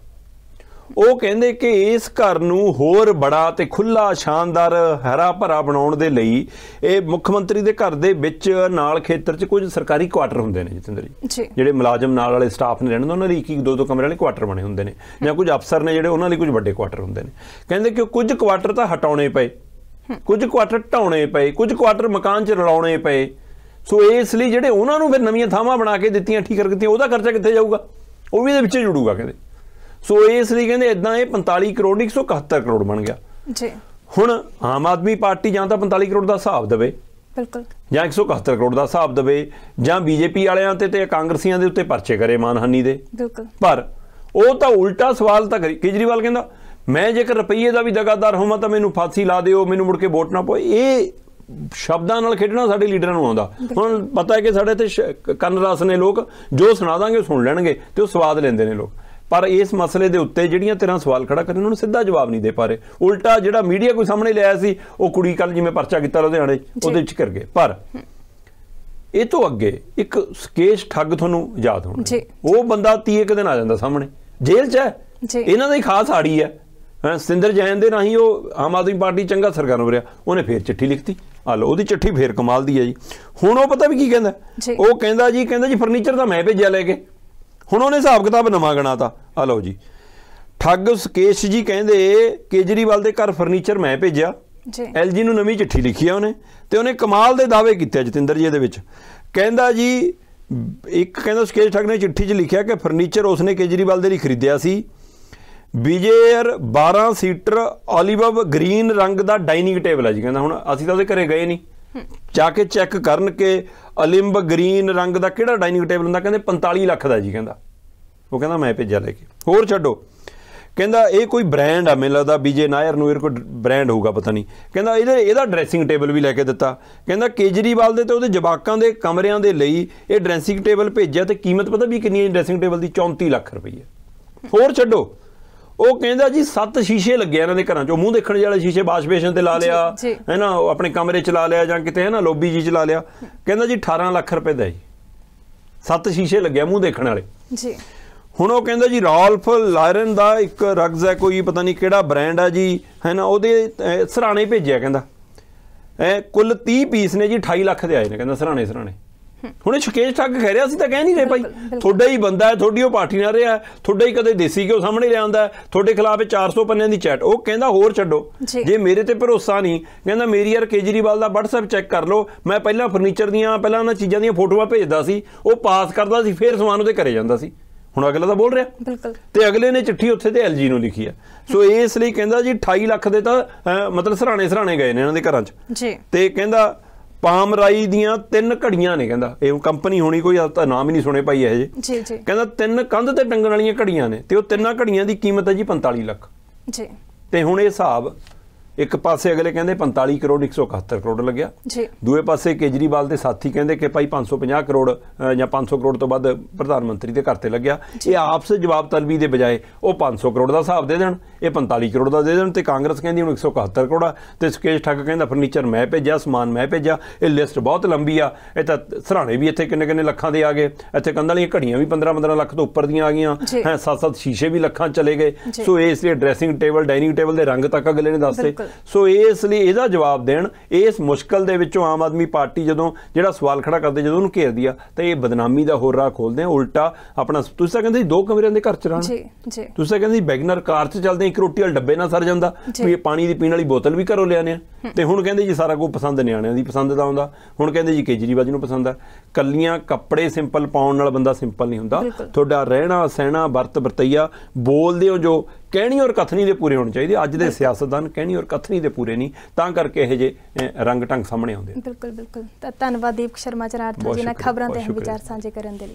ਉਹ ਕਹਿੰਦੇ ਕਿ ਇਸ ਘਰ ਨੂੰ ਹੋਰ ਬੜਾ ਤੇ ਖੁੱਲਾ ਸ਼ਾਨਦਾਰ ਹਰਾ ਭਰਾ ਬਣਾਉਣ ਦੇ ਲਈ ਇਹ ਮੁੱਖ ਮੰਤਰੀ ਦੇ ਘਰ ਦੇ ਵਿੱਚ ਨਾਲ ਖੇਤਰ 'ਚ ਕੁਝ ਸਰਕਾਰੀ ਕੁਆਟਰ ਹੁੰਦੇ ਨੇ ਜਤਿੰਦਰ ਜੀ ਜਿਹੜੇ ਮੁਲਾਜ਼ਮ ਨਾਲ ਵਾਲੇ ਸਟਾਫ ਨੇ ਰਹਿਣ ਉਹਨਾਂ ਦੇ ਇੱਕ ਇੱਕ ਦੋ ਦੋ ਕਮਰੇ ਵਾਲੇ ਕੁਆਟਰ ਬਣੇ ਹੁੰਦੇ ਨੇ ਜਾਂ ਕੁਝ ਅਫਸਰ ਨੇ ਜਿਹੜੇ ਉਹਨਾਂ ਲਈ ਕੁਝ ਵੱਡੇ ਕੁਆਟਰ ਹੁੰਦੇ ਨੇ ਕਹਿੰਦੇ ਕਿ ਕੁਝ ਕੁਆਟਰ ਤਾਂ ਹਟਾਉਣੇ ਪਏ ਕੁਝ ਕੁਆਟਰ ਢਾਉਣੇ ਪਏ ਕੁਝ ਕੁਆਟਰ ਮਕਾਨ 'ਚ ਰਲਾਉਣੇ ਪਏ ਸੋ ਇਸ ਲਈ ਜਿਹੜੇ ਉਹਨਾਂ ਨੂੰ ਫਿਰ ਨਵੀਆਂ ਥਾਵਾਂ ਬਣਾ ਕੇ ਦਿੱਤੀਆਂ ਠੀਕ ਕਰ ਦਿੱਤੀਆਂ ਉਹਦਾ ਖਰਚਾ ਕਿੱਥੇ ਜਾਊਗਾ ਉਹ ਵੀ ਇਹਦੇ ਵਿੱਚ ਜੁੜੂਗਾ ਕਹਿੰਦੇ ਸੋ ਇਸ ਲਈ ਕਹਿੰਦੇ ਇਦਾਂ ਇਹ 45 ਕਰੋੜ ਨਹੀਂ 171 ਕਰੋੜ ਬਣ ਗਿਆ ਜੀ ਹੁਣ ਆਮ ਆਦਮੀ ਪਾਰਟੀ ਜਾਂ ਤਾਂ 45 ਕਰੋੜ ਦਾ ਹਿਸਾਬ ਦੇਵੇ ਬਿਲਕੁਲ ਜਾਂ 171 ਕਰੋੜ ਦਾ ਹਿਸਾਬ ਦੇਵੇ ਜਾਂ ਬੀਜੇਪੀ ਵਾਲਿਆਂ ਤੇ ਤੇ ਕਾਂਗਰਸੀਆਂ ਦੇ ਉੱਤੇ ਪਰਚੇ ਕਰੇ ਮਾਨਹਾਨੀ ਦੇ ਬਿਲਕੁਲ ਪਰ ਉਹ ਤਾਂ ਉਲਟਾ ਸਵਾਲ ਤਾਂ ਕੇਜਰੀਵਾਲ ਕਹਿੰਦਾ ਮੈਂ ਜੇਕਰ ਰੁਪਈਏ ਦਾ ਵੀ ਦਗਾਦਾਰ ਹੋਵਾਂ ਤਾਂ ਮੈਨੂੰ ਫਾਂਸੀ ਲਾ ਦਿਓ ਮੈਨੂੰ ਮੁੜ ਕੇ ਵੋਟ ਨਾ ਪਾਓ ਇਹ ਸ਼ਬਦਾਂ ਨਾਲ ਖੇਡਣਾ ਸਾਡੇ ਲੀਡਰਾਂ ਨੂੰ ਆਉਂਦਾ ਹੁਣ ਪਤਾ ਹੈ ਕਿ ਸਾਡੇ ਤੇ ਕੰਨ ਰਸ ਨੇ ਲੋਕ ਜੋ ਸੁਣਾ ਦਾਂਗੇ ਸੁਣ ਲੈਣਗੇ ਤੇ ਉਹ ਸਵਾਦ ਲੈਂਦੇ ਨੇ ਲੋਕ ਪਰ ਇਸ ਮਸਲੇ ਦੇ ਉੱਤੇ ਜਿਹੜੀਆਂ ਤੇਰਾ ਸਵਾਲ ਖੜਾ ਕਰਨ ਉਹਨਾਂ ਨੂੰ ਸਿੱਧਾ ਜਵਾਬ ਨਹੀਂ ਦੇ ਪਾ ਰਹੇ ਉਲਟਾ ਜਿਹੜਾ ਮੀਡੀਆ ਕੋਈ ਸਾਹਮਣੇ ਲਿਆਇਆ ਸੀ ਉਹ ਕੁੜੀ ਕੱਲ ਜਿਵੇਂ ਪਰਚਾ ਕੀਤਾ ਲੁਧਿਆਣੇ ਉਹਦੇ ਵਿੱਚ ਕਰ ਗਏ ਪਰ ਇਹ ਤੋਂ ਅੱਗੇ ਇੱਕ ਸਕੇਸ਼ ਠੱਗ ਤੁਹਾਨੂੰ ਯਾਦ ਹੋਣਾ ਉਹ ਬੰਦਾ ਇੱਕ ਦਿਨ ਆ ਜਾਂਦਾ ਸਾਹਮਣੇ ਜੇਲ੍ਹ 'ਚ ਹੈ ਇਹਨਾਂ ਦਾ ਹੀ ਖਾਸ ਆੜੀ ਹੈ ਸਿੰਦਰ ਜੈਨ ਦੇ ਰਾਹੀਂ ਉਹ ਆਮ ਆਦਮੀ ਪਾਰਟੀ ਚੰਗਾ ਸਰਕਾਰ ਨੂੰ ਰਿਹਾ ਉਹਨੇ ਫੇਰ ਚਿੱਠੀ ਲਿਖਤੀ ਆ ਲੋ ਉਹਦੀ ਚਿੱਠੀ ਫੇਰ ਕਮਾਲ ਦੀ ਹੈ ਜੀ ਹੁਣ ਉਹ ਪਤਾ ਵੀ ਕੀ ਕਹਿੰਦਾ ਉਹ ਕਹਿੰਦਾ ਜੀ ਕਹਿੰਦਾ ਜੀ ਫਰਨੀਚਰ ਤਾਂ ਮੈਂ ਭੇਜਿਆ ਲੈ ਕੇ ਹੁਣ ਉਹਨੇ ਹਿਸਾਬ ਕਿਤਾਬ ਨਵਾਂ ਗਣਾਤਾ ਆ ਲਓ ਜੀ ਠੱਗ ਸਕੇਸ਼ ਜੀ ਕਹਿੰਦੇ ਕੇਜਰੀਵਾਲ ਦੇ ਘਰ ਫਰਨੀਚਰ ਮੈਂ ਭੇਜਿਆ ਜੀ ਐਲਜੀ ਨੂੰ ਨਵੀਂ ਚਿੱਠੀ ਲਿਖੀ ਆ ਉਹਨੇ ਤੇ ਉਹਨੇ ਕਮਾਲ ਦੇ ਦਾਅਵੇ ਕੀਤੇ ਜਤਿੰਦਰ ਜੀ ਦੇ ਵਿੱਚ ਕਹਿੰਦਾ ਜੀ ਇੱਕ ਕਹਿੰਦਾ ਸਕੇਸ਼ ਠੱਗ ਨੇ ਚਿੱਠੀ 'ਚ ਲਿਖਿਆ ਕਿ ਫਰਨੀਚਰ ਉਸਨੇ ਕੇਜਰੀਵਾਲ ਦੇ ਲਈ ਖਰੀਦਿਆ ਸੀ ਵਿਜੇਅਰ 12 ਸੀਟਰ ਓਲੀਵਵ ਗ੍ਰੀਨ ਰੰਗ ਦਾ ਡਾਈਨਿੰਗ ਟੇਬਲ ਹੈ ਜੀ ਕਹਿੰਦਾ ਹੁਣ ਅਸੀਂ ਤਾਂ ਉਹਦੇ ਘਰੇ ਗਏ ਨਹੀਂ ਜਾ ਕੇ ਚੈੱਕ ਕਰਨ ਕਿ ਅਲਿੰਬ ਗ੍ਰੀਨ ਰੰਗ ਦਾ ਕਿਹੜਾ ਡਾਈਨਿੰਗ ਟੇਬਲ ਹੁੰਦਾ ਕਹਿੰਦੇ 45 ਲੱਖ ਦਾ ਜੀ ਕਹਿੰਦਾ ਉਹ ਕਹਿੰਦਾ ਮੈਂ ਭੇਜਿਆ ਲੈ ਕੇ ਹੋਰ ਛੱਡੋ ਕਹਿੰਦਾ ਇਹ ਕੋਈ ਬ੍ਰਾਂਡ ਆ ਮੈਨੂੰ ਲੱਗਦਾ ਵਿਜੇ ਨਾਇਰ ਨੂੰ ਇਹ ਕੋਈ ਬ੍ਰਾਂਡ ਹੋਊਗਾ ਪਤਾ ਨਹੀਂ ਕਹਿੰਦਾ ਇਹਦੇ ਇਹਦਾ ਡਰੈਸਿੰਗ ਟੇਬਲ ਵੀ ਲੈ ਕੇ ਦਿੱਤਾ ਕਹਿੰਦਾ ਕੇਜਰੀਵਾਲ ਦੇ ਤੇ ਉਹਦੇ ਜਵਾਕਾਂ ਦੇ ਕਮਰਿਆਂ ਦੇ ਲਈ ਇਹ ਡਰੈਸਿੰਗ ਟੇਬਲ ਭੇਜਿਆ ਤੇ ਕੀਮਤ ਪਤਾ ਵੀ ਕਿੰਨੀ ਹੈ ਡਰੈਸਿੰਗ ਟੇਬਲ ਦੀ 34 ਲੱਖ ਰੁਪਏ ਹੋਰ ਛੱਡੋ ਉਹ ਕਹਿੰਦਾ ਜੀ ਸੱਤ ਸ਼ੀਸ਼ੇ ਲੱਗੇ ਇਹਨਾਂ ਦੇ ਘਰਾਂ 'ਚ ਉਹ ਮੂੰਹ ਦੇਖਣ ਵਾਲੇ ਸ਼ੀਸ਼ੇ ਬਾਸ਼ਪੇਸ਼ਨ ਤੇ ਲਾ ਲਿਆ ਹੈ ਨਾ ਉਹ ਆਪਣੇ ਕਮਰੇ 'ਚ ਲਾ ਲਿਆ ਜਾਂ ਕਿਤੇ ਹੈ ਨਾ ਲੋਬੀ ਜੀ 'ਚ ਲਾ ਲਿਆ ਕਹਿੰਦਾ ਜੀ 18 ਲੱਖ ਰੁਪਏ ਦਾ ਜੀ ਸੱਤ ਸ਼ੀਸ਼ੇ ਲੱਗਿਆ ਮੂੰਹ ਦੇਖਣ ਵਾਲੇ ਜੀ ਹੁਣ ਉਹ ਕਹਿੰਦਾ ਜੀ ਰਾਲਫ ਲਾਇਰਨ ਦਾ ਇੱਕ ਰਗਜ਼ ਹੈ ਕੋਈ ਪਤਾ ਨਹੀਂ ਕਿਹੜਾ ਬ੍ਰਾਂਡ ਆ ਜੀ ਹੈ ਨਾ ਉਹਦੇ ਸਰਾਣੇ ਭੇਜਿਆ ਕਹਿੰਦਾ ਐ ਕੁੱਲ 30 ਪੀਸ ਨੇ ਜੀ 28 ਲੱਖ ਦੇ ਆਏ ਨੇ ਕਹਿੰਦਾ ਸਰਾਣੇ ਸਰਾਣੇ ਹੁਣ ਇਹ ਸ਼ਕੇਸ਼ ਠੱਗ ਕਹਿ ਰਿਹਾ ਸੀ ਤਾਂ ਕਹਿ ਨਹੀਂ ਰਹੇ ਭਾਈ ਤੁਹਾਡਾ ਹੀ ਬੰਦਾ ਹੈ ਤੁਹਾਡੀ ਉਹ ਪਾਰਟੀ ਨਾਲ ਰਿਹਾ ਤੁਹਾਡਾ ਹੀ ਕਦੇ ਦੇਸੀ ਘਿਓ ਸਾਹਮਣੇ ਲਿਆਉਂਦਾ ਤੁਹਾਡੇ ਖਿਲਾਫ 400 ਪੰਨਿਆਂ ਦੀ ਚੈਟ ਉਹ ਕਹਿੰਦਾ ਹੋਰ ਛੱਡੋ ਜੇ ਮੇਰੇ ਤੇ ਭਰੋਸਾ ਨਹੀਂ ਕਹਿੰਦਾ ਮੇਰੀ ਯਾਰ ਕੇਜਰੀਵਾਲ ਦਾ WhatsApp ਚੈੱਕ ਕਰ ਲਓ ਮੈਂ ਪਹਿਲਾਂ ਫਰਨੀਚਰ ਦੀਆਂ ਪਹਿਲਾਂ ਉਹਨਾਂ ਚੀਜ਼ਾਂ ਦੀਆਂ ਫੋਟੋਆਂ ਭੇਜਦਾ ਸੀ ਉਹ ਪਾਸ ਕਰਦਾ ਸੀ ਫਿਰ ਸਮਾਨ ਉਹਦੇ ਘਰੇ ਜਾਂਦਾ ਸੀ ਹੁਣ ਅਗਲਾ ਤਾਂ ਬੋਲ ਰਿਹਾ ਬਿਲਕੁਲ ਤੇ ਅਗਲੇ ਨੇ ਚਿੱਠੀ ਉੱਥੇ ਤੇ ਐਲਜੀ ਨੂੰ ਲਿਖੀ ਆ ਸੋ ਇਸ ਲਈ ਕਹਿੰਦਾ ਜੀ 28 ਲੱਖ ਦੇ ਤਾਂ ਮਤਲਬ ਸਰਾਣੇ ਸਰਾਣੇ ਗਏ ਨੇ ਇਹਨਾਂ ਦੇ ਘਰਾਂ 'ਚ ਜੀ ਤੇ ਕਹਿੰਦਾ ਪਾਮਰਾਈ ਦੀਆਂ ਤਿੰਨ ਘੜੀਆਂ ਨੇ ਕਹਿੰਦਾ ਇਹ ਕੰਪਨੀ ਹੋਣੀ ਕੋਈ ਤਾਂ ਨਾਮ ਹੀ ਨਹੀਂ ਸੁਣੇ ਪਾਈ ਇਹ ਜੀ ਜੀ ਕਹਿੰਦਾ ਤਿੰਨ ਕੰਧ ਤੇ ਟੰਗਣ ਵਾਲੀਆਂ ਘੜੀਆਂ ਨੇ ਤੇ ਉਹ ਤਿੰਨਾਂ ਘੜੀਆਂ ਦੀ ਕੀਮਤ ਹੈ ਜੀ 45 ਲੱਖ ਜੀ ਤੇ ਹੁਣ ਇਹ ਹਿਸਾਬ ਇੱਕ ਪਾਸੇ ਅਗਲੇ ਕਹਿੰਦੇ 45 ਕਰੋੜ 171 ਕਰੋੜ ਲੱਗਿਆ ਜੀ ਦੂਏ ਪਾਸੇ ਕੇਜਰੀਵਾਲ ਦੇ ਸਾਥੀ ਕਹਿੰਦੇ ਕਿ ਭਾਈ 550 ਕਰੋੜ ਜਾਂ 500 ਕਰੋੜ ਤੋਂ ਵੱਧ ਪ੍ਰਧਾਨ ਮੰਤਰੀ ਦੇ ਘਰ ਤੇ ਲੱਗਿਆ ਇਹ ਆਪਸ ਜਵਾਬ ਤਲਬੀ ਦੇ ਬਜਾਏ ਉਹ 500 ਕਰੋੜ ਦਾ ਹਿਸਾਬ ਦੇ ਦੇਣ ਇਹ 45 ਕਰੋੜ ਦਾ ਦੇ ਦੇਣ ਤੇ ਕਾਂਗਰਸ ਕਹਿੰਦੀ ਹੁਣ 171 ਕਰੋੜ ਤੇ ਸੁਕੇਸ਼ ਠੱਕ ਕਹਿੰਦਾ ਫਰਨੀਚਰ ਮੈਂ ਭੇਜਿਆ ਸਮਾਨ ਮੈਂ ਭੇਜਿਆ ਇਹ ਲਿਸਟ ਬਹੁਤ ਲੰਬੀ ਆ ਇਹ ਤਾਂ ਸਰਾਣੇ ਵੀ ਇੱਥੇ ਕਿੰਨੇ ਕਿੰਨੇ ਲੱਖਾਂ ਦੇ ਆ ਗਏ ਇੱਥੇ ਕੰਧਾਂ ਵਾਲੀਆਂ ਘੜੀਆਂ ਵੀ 15 15 ਲੱਖ ਤੋਂ ਉੱਪਰ ਦੀਆਂ ਆ ਗਈਆਂ ਹੈ ਸੱਤ ਸੱਤ ਸ਼ੀਸ਼ੇ ਵੀ ਲੱਖਾਂ ਚਲੇ ਗਏ ਸੋ ਇਸ ਲਈ ਡਰੈਸਿੰਗ ਟੇਬਲ ਡਾਈਨਿੰਗ ਟੇਬਲ ਦੇ ਰੰਗ ਤੱਕ ਅਗਲੇ ਨੇ ਦੱਸਦੇ ਸੋ ਇਸ ਲਈ ਇਹਦਾ ਜਵਾਬ ਦੇਣ ਇਸ ਮੁਸ਼ਕਲ ਦੇ ਵਿੱਚੋਂ ਆਮ ਆਦਮੀ ਪਾਰਟੀ ਜਦੋਂ ਜਿਹੜਾ ਸਵਾਲ ਖੜਾ ਕਰਦੇ ਜਦੋਂ ਉਹਨੂੰ ਘੇਰਦੀ ਆ ਤਾਂ ਇਹ ਬਦਨਾਮੀ ਦਾ ਹੋਰ ਰਾਹ ਖੋਲਦੇ ਆ ਉਲਟਾ ਆਪਣਾ ਤੁਸੀਂ ਕਹਿੰਦੇ ਦੋ ਕਮਰਿਆਂ ਦੇ ਘਰ ਚ ਰਹਿਣਾ ਜੀ ਜੀ ਤੁਸੀਂ ਕਹਿੰਦੇ ਬੈਗਨਰ ਕਾਰ ਚ ਚੱਲਦੇ ਇੱਕ ਰੋਟੀ ਵਾਲ ਡੱਬੇ ਨਾਲ ਸਰ ਜਾਂਦਾ ਵੀ ਪਾਣੀ ਦੀ ਪੀਣ ਵਾਲੀ ਬੋਤਲ ਵੀ ਘਰੋਂ ਲਿਆਨੇ ਆ ਤੇ ਹੁਣ ਕਹਿੰਦੇ ਜੀ ਸਾਰਾ ਕੁਝ ਪਸੰਦ ਨਿਆਣਿਆਂ ਦੀ ਪਸੰਦ ਦਾ ਆਉਂਦਾ ਹੁਣ ਕਹਿੰਦੇ ਜੀ ਕੇਜਰੀਵਾਲ ਜੀ ਨੂੰ ਪਸੰਦ ਆ ਕੱਲੀਆਂ ਕੱਪੜੇ ਸਿੰਪਲ ਪਾਉਣ ਨਾਲ ਬੰਦਾ ਸਿੰਪਲ ਨਹੀਂ ਹੁੰਦਾ ਤੁਹਾਡਾ ਰਹਿਣਾ ਸਹਿਣਾ ਵਰਤ ਵਰਤਈਆ ਬੋਲਦੇ ਹੋ ਜੋ ਕਹਿਣੀ ਔਰ ਕਥਨੀ ਦੇ ਪੂਰੇ ਹੋਣੇ ਚਾਹੀਦੇ ਅੱਜ ਦੇ ਸਿਆਸਤਦਾਨ ਕਹਿਣੀ ਔਰ ਕਥਨੀ ਦੇ ਪੂਰੇ ਨਹੀਂ ਤਾਂ ਕਰਕੇ ਇਹ ਜੇ ਰੰਗ ਢੰਗ ਸਾਹਮਣੇ ਆਉਂਦੇ ਬਿਲਕੁਲ ਬਿਲਕੁਲ ਧੰਨਵਾਦ ਦੀਪਕ ਸ਼ਰਮਾ ਚਰਾਰਥ ਜੀ ਨੇ ਖਬਰਾਂ ਤੇ ਵਿਚਾਰ ਸਾਂਝੇ ਕਰਨ ਦੇ ਲਈ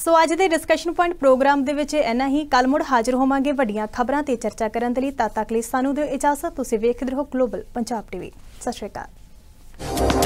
ਸੋ ਅੱਜ ਦੇ ਡਿਸਕਸ਼ਨ ਪੁਆਇੰਟ ਪ੍ਰੋਗਰਾਮ ਦੇ ਵਿੱਚ ਇੰਨਾ ਹੀ ਕੱਲ ਮੁੜ ਹਾਜ਼ਰ ਹੋਵਾਂਗੇ ਵੱਡੀਆਂ ਖਬਰਾਂ ਤੇ ਚਰਚਾ ਕਰਨ ਦੇ ਲਈ ਤਦ ਤੱਕ ਲਈ ਸਾਨੂੰ ਦਿਓ ਇਜਾਜ਼ਤ ਤੁਸੀਂ ਵੇਖਦੇ ਰਹੋ ਗਲੋਬਲ ਪੰਜਾਬ ਟੀਵੀ ਸਤਿ ਸ਼੍ਰੀ ਅਕਾਲ